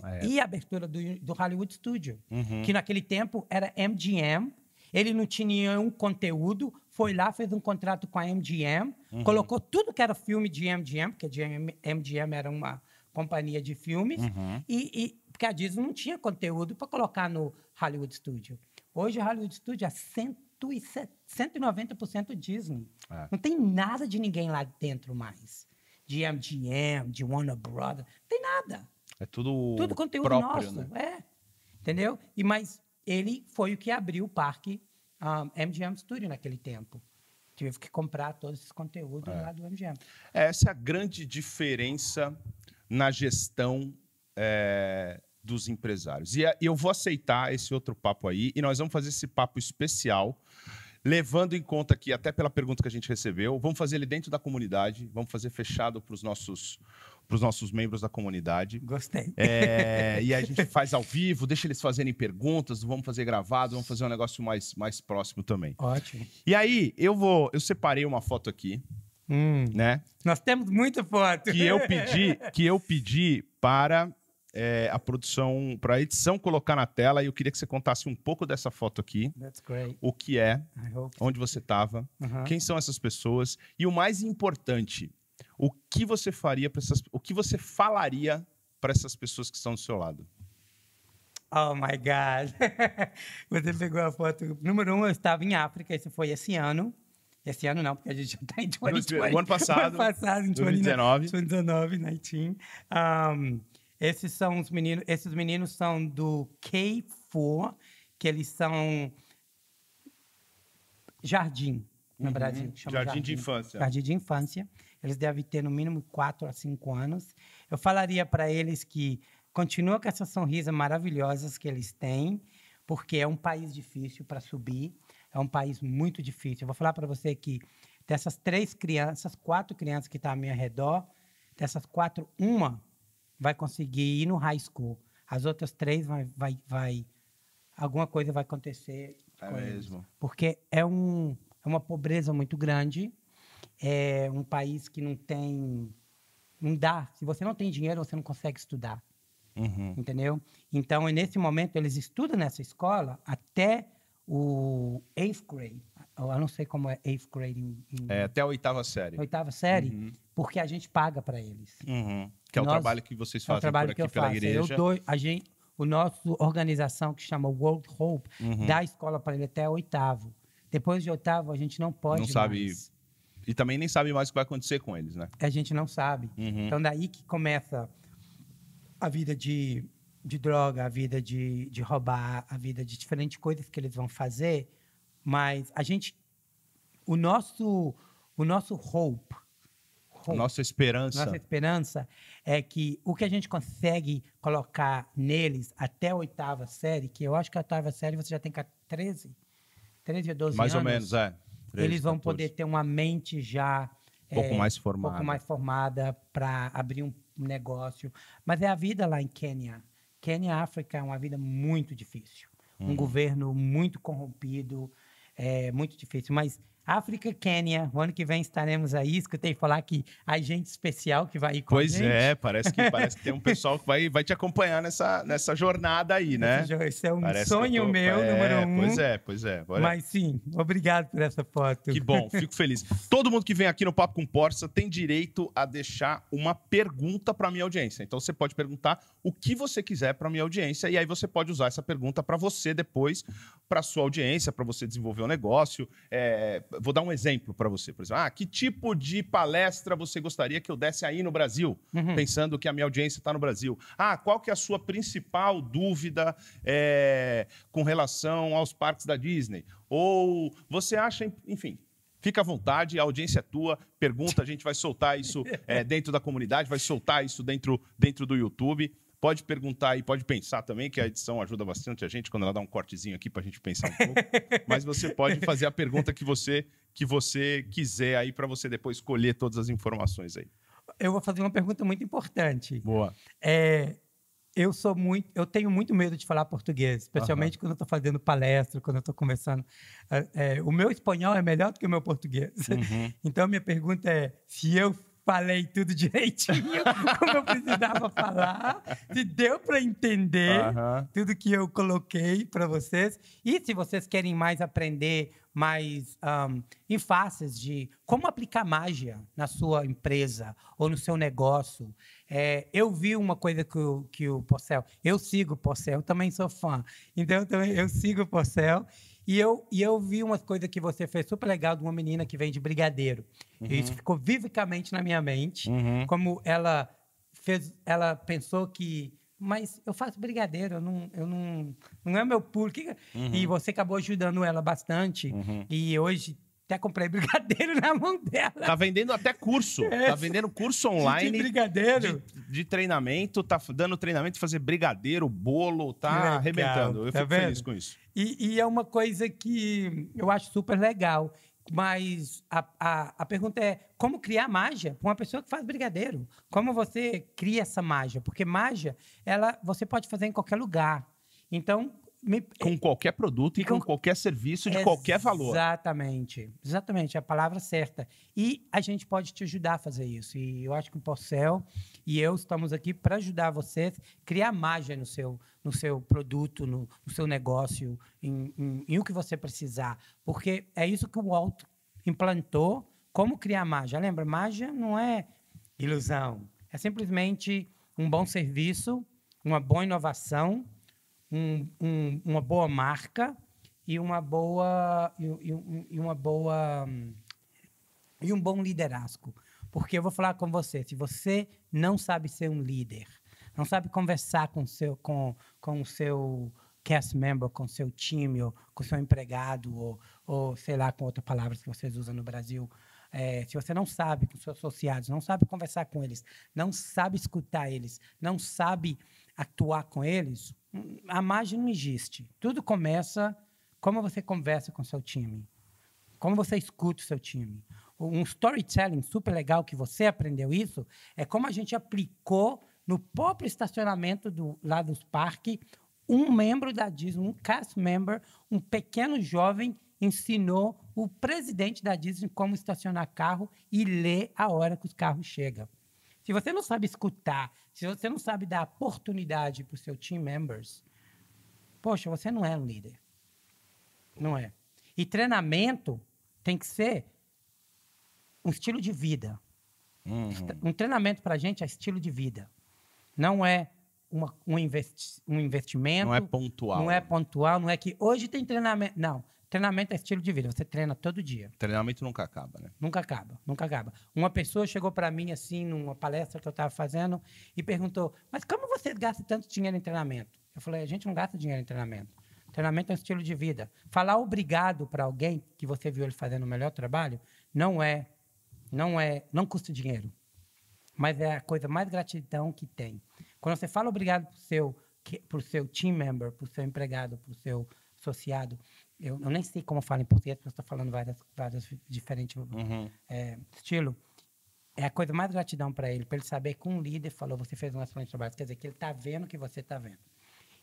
É. E a abertura do, do Hollywood Studio, uhum. que naquele tempo era MGM. Ele não tinha nenhum conteúdo, foi lá, fez um contrato com a MGM, uhum. colocou tudo que era filme de MGM, porque a MGM era uma companhia de filmes, uhum. e, e, porque a Disney não tinha conteúdo para colocar no Hollywood Studio. Hoje, o Hollywood Studio é centro e 190% Disney. É. Não tem nada de ninguém lá dentro mais. De MGM, de Warner Brothers. Não tem nada. É tudo. Tudo conteúdo próprio, nosso. Né? É. Entendeu? E, mas ele foi o que abriu o parque um, ah, MGM Studio naquele tempo. Tive que comprar todos esses conteúdos é. lá do MGM. É, essa é a grande diferença na gestão é, dos empresários. E eu vou aceitar esse outro papo aí, e nós vamos fazer esse papo especial levando em conta que, até pela pergunta que a gente recebeu, vamos fazer ele dentro da comunidade, vamos fazer fechado para os nossos para os nossos membros da comunidade. Gostei. É, e a gente [LAUGHS] faz ao vivo, deixa eles fazerem perguntas, vamos fazer gravado, vamos fazer um negócio mais, mais próximo também. Ótimo. E aí, eu vou. Eu separei uma foto aqui. Hum. Né? Nós temos muita foto. Que eu pedi, que eu pedi para é, a produção, para a edição colocar na tela, e eu queria que você contasse um pouco dessa foto aqui. O que é, onde você estava, uh -huh. quem são essas pessoas, e o mais importante, o que você faria para essas. O que você falaria para essas pessoas que estão do seu lado? Oh my God! [LAUGHS] você pegou a foto. Número um, eu estava em África, isso foi esse ano. Esse ano não, porque a gente já está em 2020. O ano passado. O ano passado, em 2019. 2019, 19. Um, esses são os meninos, esses meninos são do K4, que eles são jardim no uhum. Brasil. Chama jardim, jardim de infância. Jardim de infância. Eles devem ter no mínimo 4 a 5 anos. Eu falaria para eles que continua com essas sonrisas maravilhosas que eles têm, porque é um país difícil para subir, é um país muito difícil. Eu vou falar para você que dessas três crianças, quatro crianças que estão tá ao meu redor, dessas quatro, uma vai conseguir ir no high school. As outras três vai, vai, vai alguma coisa vai acontecer. É mesmo. Eles. Porque é, um, é uma pobreza muito grande, é um país que não tem, não dá. Se você não tem dinheiro, você não consegue estudar. Uhum. Entendeu? Então, é nesse momento, eles estudam nessa escola até o eighth grade. Eu não sei como é eighth grade. Em, em... É, até a oitava série. Oitava série. Uhum porque a gente paga para eles. Uhum. Que é Nós, o trabalho que vocês fazem é o trabalho que eu pela faço. igreja. Eu dou, a gente, o nosso organização que chama World Hope uhum. dá escola para ele até oitavo. Depois de oitavo a gente não pode. Não mais. sabe e também nem sabe mais o que vai acontecer com eles, né? A gente não sabe. Uhum. Então daí que começa a vida de, de droga, a vida de, de roubar, a vida de diferentes coisas que eles vão fazer. Mas a gente, o nosso o nosso hope nossa esperança. Nossa esperança é que o que a gente consegue colocar neles até a oitava série, que eu acho que a oitava série você já tem 13, 13 ou 12 Mais anos. Mais ou menos, é. 13, eles vão 14. poder ter uma mente já um pouco é, mais formada. Um pouco mais formada para abrir um negócio. Mas é a vida lá em Quênia. Quênia, África, é uma vida muito difícil. Hum. Um uhum. governo muito corrompido, é muito difícil. Mas África, Quênia. O ano que vem estaremos aí. Escutei falar que a gente especial que vai ir com pois a gente. Pois é, parece que, parece que tem um pessoal que vai, vai te acompanhar nessa, nessa jornada aí, né? Esse é um parece sonho tô... meu, é, número um. Pois é, pois é. Mas sim, obrigado por essa foto. Que bom, fico feliz. Todo mundo que vem aqui no Papo com Porça tem direito a deixar uma pergunta para minha audiência. Então você pode perguntar o que você quiser para minha audiência e aí você pode usar essa pergunta para você depois, para sua audiência, para você desenvolver o um negócio, é, vou dar um exemplo para você, por exemplo. Ah, que tipo de palestra você gostaria que eu desse aí no Brasil? Uhum. Pensando que a minha audiência está no Brasil. Ah, qual que é a sua principal dúvida é, com relação aos parques da Disney? Ou você acha, enfim, Fica à vontade, a audiência é tua, pergunta, a gente vai soltar isso é, [LAUGHS] dentro da comunidade, vai soltar isso dentro, dentro do YouTube. Pode perguntar e pode pensar também, que a edição ajuda bastante a gente quando ela dá um cortezinho aqui para a gente pensar um pouco. [LAUGHS] Mas você pode fazer a pergunta que você que você quiser aí para você depois colher todas as informações aí. Eu vou fazer uma pergunta muito importante. Boa. É, eu sou muito, eu tenho muito medo de falar português, especialmente uhum. quando eu estou fazendo palestra, quando eu estou conversando. É, é, o meu espanhol é melhor do que o meu português. Uhum. [LAUGHS] Então minha pergunta é, se eu falei tudo [LAUGHS] direitinho, como eu precisava falar, se deu para entender tudo que eu coloquei para vocês. E se vocês querem mais aprender mais um, faces de como aplicar magia na sua empresa ou no seu negócio. É, eu vi uma coisa que o, que o Porcel, eu sigo o Porcel, também sou fã, então eu, também, eu sigo o Porcel e eu, e eu vi umas coisas que você fez super legal de uma menina que vem de brigadeiro. Uhum. E isso ficou vividamente na minha mente, uhum. como ela fez, ela pensou que mas eu faço brigadeiro, eu não, eu não, não é meu público. Uhum. E você acabou ajudando ela bastante. Uhum. E hoje até comprei brigadeiro [LAUGHS] na mão dela. Tá vendendo até curso. É. Tá vendendo curso online. De brigadeiro. De, de, treinamento, tá dando treinamento de fazer brigadeiro, bolo, tá legal. arrebentando. Eu tá fico vendo? feliz com isso. E, e, é uma coisa que eu acho super legal. Mas a, a, a pergunta é: como criar magia para uma pessoa que faz brigadeiro? Como você cria essa magia? Porque magia, ela, você pode fazer em qualquer lugar. Então, com é, qualquer produto e com, com qualquer serviço de Ex qualquer valor. Exatamente. Exatamente, é a palavra certa. E a gente pode te ajudar a fazer isso. E eu acho que o Porcel e eu estamos aqui para ajudar vocês a criar mágica no seu, no seu produto, no, no seu negócio, em, em, em o que você precisar. Porque é isso que o Walt implantou. Como criar mágica? Lembra, mágica não é ilusão. É simplesmente um bom serviço, uma boa inovação um, um, uma boa marca e uma boa e, e, e, uma boa hum, e um bom liderazgo. Porque eu vou falar com você, se você não sabe ser um líder, não sabe conversar com seu com com o seu cast member, com seu time, ou com seu empregado, ou, ou sei lá, com outras palavras que vocês usam no Brasil, é, se você não sabe com seus associados, não sabe conversar com eles, não sabe escutar eles, não sabe atuar com eles, a margem não existe. Tudo começa como você conversa com seu time, como você escuta o seu time. Um storytelling super legal que você aprendeu isso é como a gente aplicou no próprio estacionamento do, lá dos parques um membro da Disney, um cast member, um pequeno jovem ensinou o presidente da Disney como estacionar carro e ler a hora que os carros chegam. Se você não sabe escutar, se você não sabe dar oportunidade para o seu team members, poxa, você não é um líder. Não é. E treinamento tem que ser um estilo de vida. Uhum. Um treinamento para a gente é estilo de vida. Não é uma, um, investi um investimento. Não é pontual. Não é pontual, não é que hoje tem treinamento. Não. Treinamento é estilo de vida, você treina todo dia. Treinamento nunca acaba, né? Nunca acaba, nunca acaba. Uma pessoa chegou para mim, assim, numa palestra que eu estava fazendo, e perguntou: Mas como vocês gastam tanto dinheiro em treinamento? Eu falei: A gente não gasta dinheiro em treinamento. Treinamento é um estilo de vida. Falar obrigado para alguém que você viu ele fazendo o melhor trabalho não é, não é, não custa dinheiro. Mas é a coisa mais gratidão que tem. Quando você fala obrigado para o seu, seu team member, para o seu empregado, para o seu associado, eu, eu, nem sei como fala em português, porque eu estou falando várias, várias diferentes uhum. é, estilos. É a coisa mais gratidão para ele, para ele saber que um líder falou: você fez um excelente trabalho. Quer dizer, que ele está vendo o que você está vendo.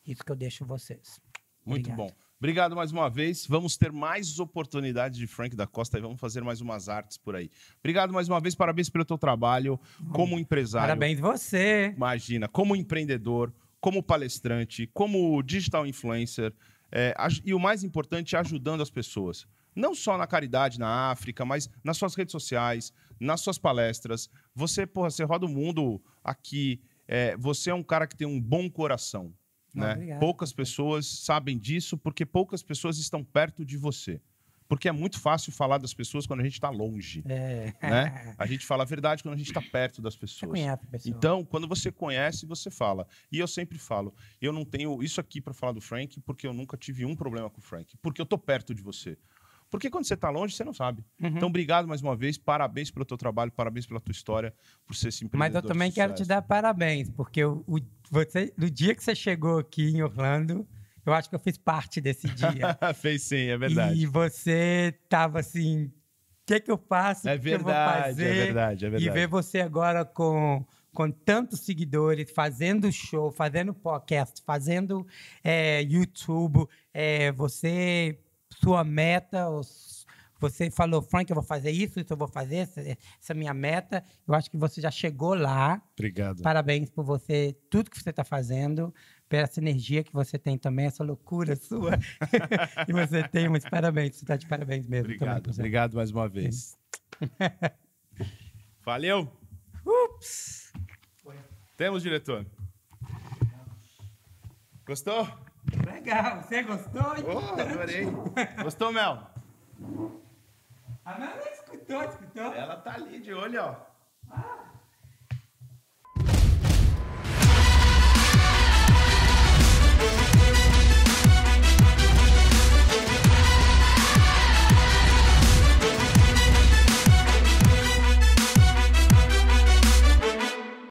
Isso que eu deixo vocês. Muito Obrigado. bom. Obrigado mais uma vez. Vamos ter mais oportunidades de Frank da Costa e vamos fazer mais umas artes por aí. Obrigado mais uma vez, parabéns pelo teu trabalho como empresário. Parabéns você. Imagina, como empreendedor, como palestrante, como digital influencer é, e o mais importante, ajudando as pessoas. Não só na caridade na África, mas nas suas redes sociais, nas suas palestras. Você, porra, você roda o mundo aqui. É, você é um cara que tem um bom coração. Não, ah, né? Poucas pessoas sabem disso porque poucas pessoas estão perto de você. Porque é muito fácil falar das pessoas quando a gente está longe. É. Né? A gente fala a verdade quando a gente está perto das pessoas. Pessoa. Então, quando você conhece, você fala. E eu sempre falo, eu não tenho isso aqui para falar do Frank, porque eu nunca tive um problema com o Frank. Porque eu tô perto de você. Porque quando você está longe, você não sabe. Uhum. Então, obrigado mais uma vez, parabéns pelo teu trabalho, parabéns pela tua história, por ser esse Mas eu também quero te dar parabéns, porque o, o, você, no dia que você chegou aqui em Orlando, eu acho que eu fiz parte desse dia. [LAUGHS] Fez sim, é verdade. E você tava assim, o que que eu faço? É verdade, fazer, é verdade, é verdade. É e ver você agora com com tantos seguidores, fazendo show, fazendo podcast, fazendo é, YouTube, é, você, sua meta, você falou, Frank, eu vou fazer isso, isso eu vou fazer, essa, essa é minha meta. Eu acho que você já chegou lá. Obrigado. Parabéns por você, tudo que você está fazendo essa energia que você tem também, essa loucura sua [LAUGHS] e você tem. muitos parabéns, você está de parabéns mesmo. Obrigado, também, obrigado mais uma vez. [LAUGHS] Valeu! Ups! Temos, diretor. Gostou? Legal, você gostou? Oh, adorei. [LAUGHS] gostou, Mel? A Mel não escutou, escutou? Ela tá ali de olho, ó. Ah. Thank you.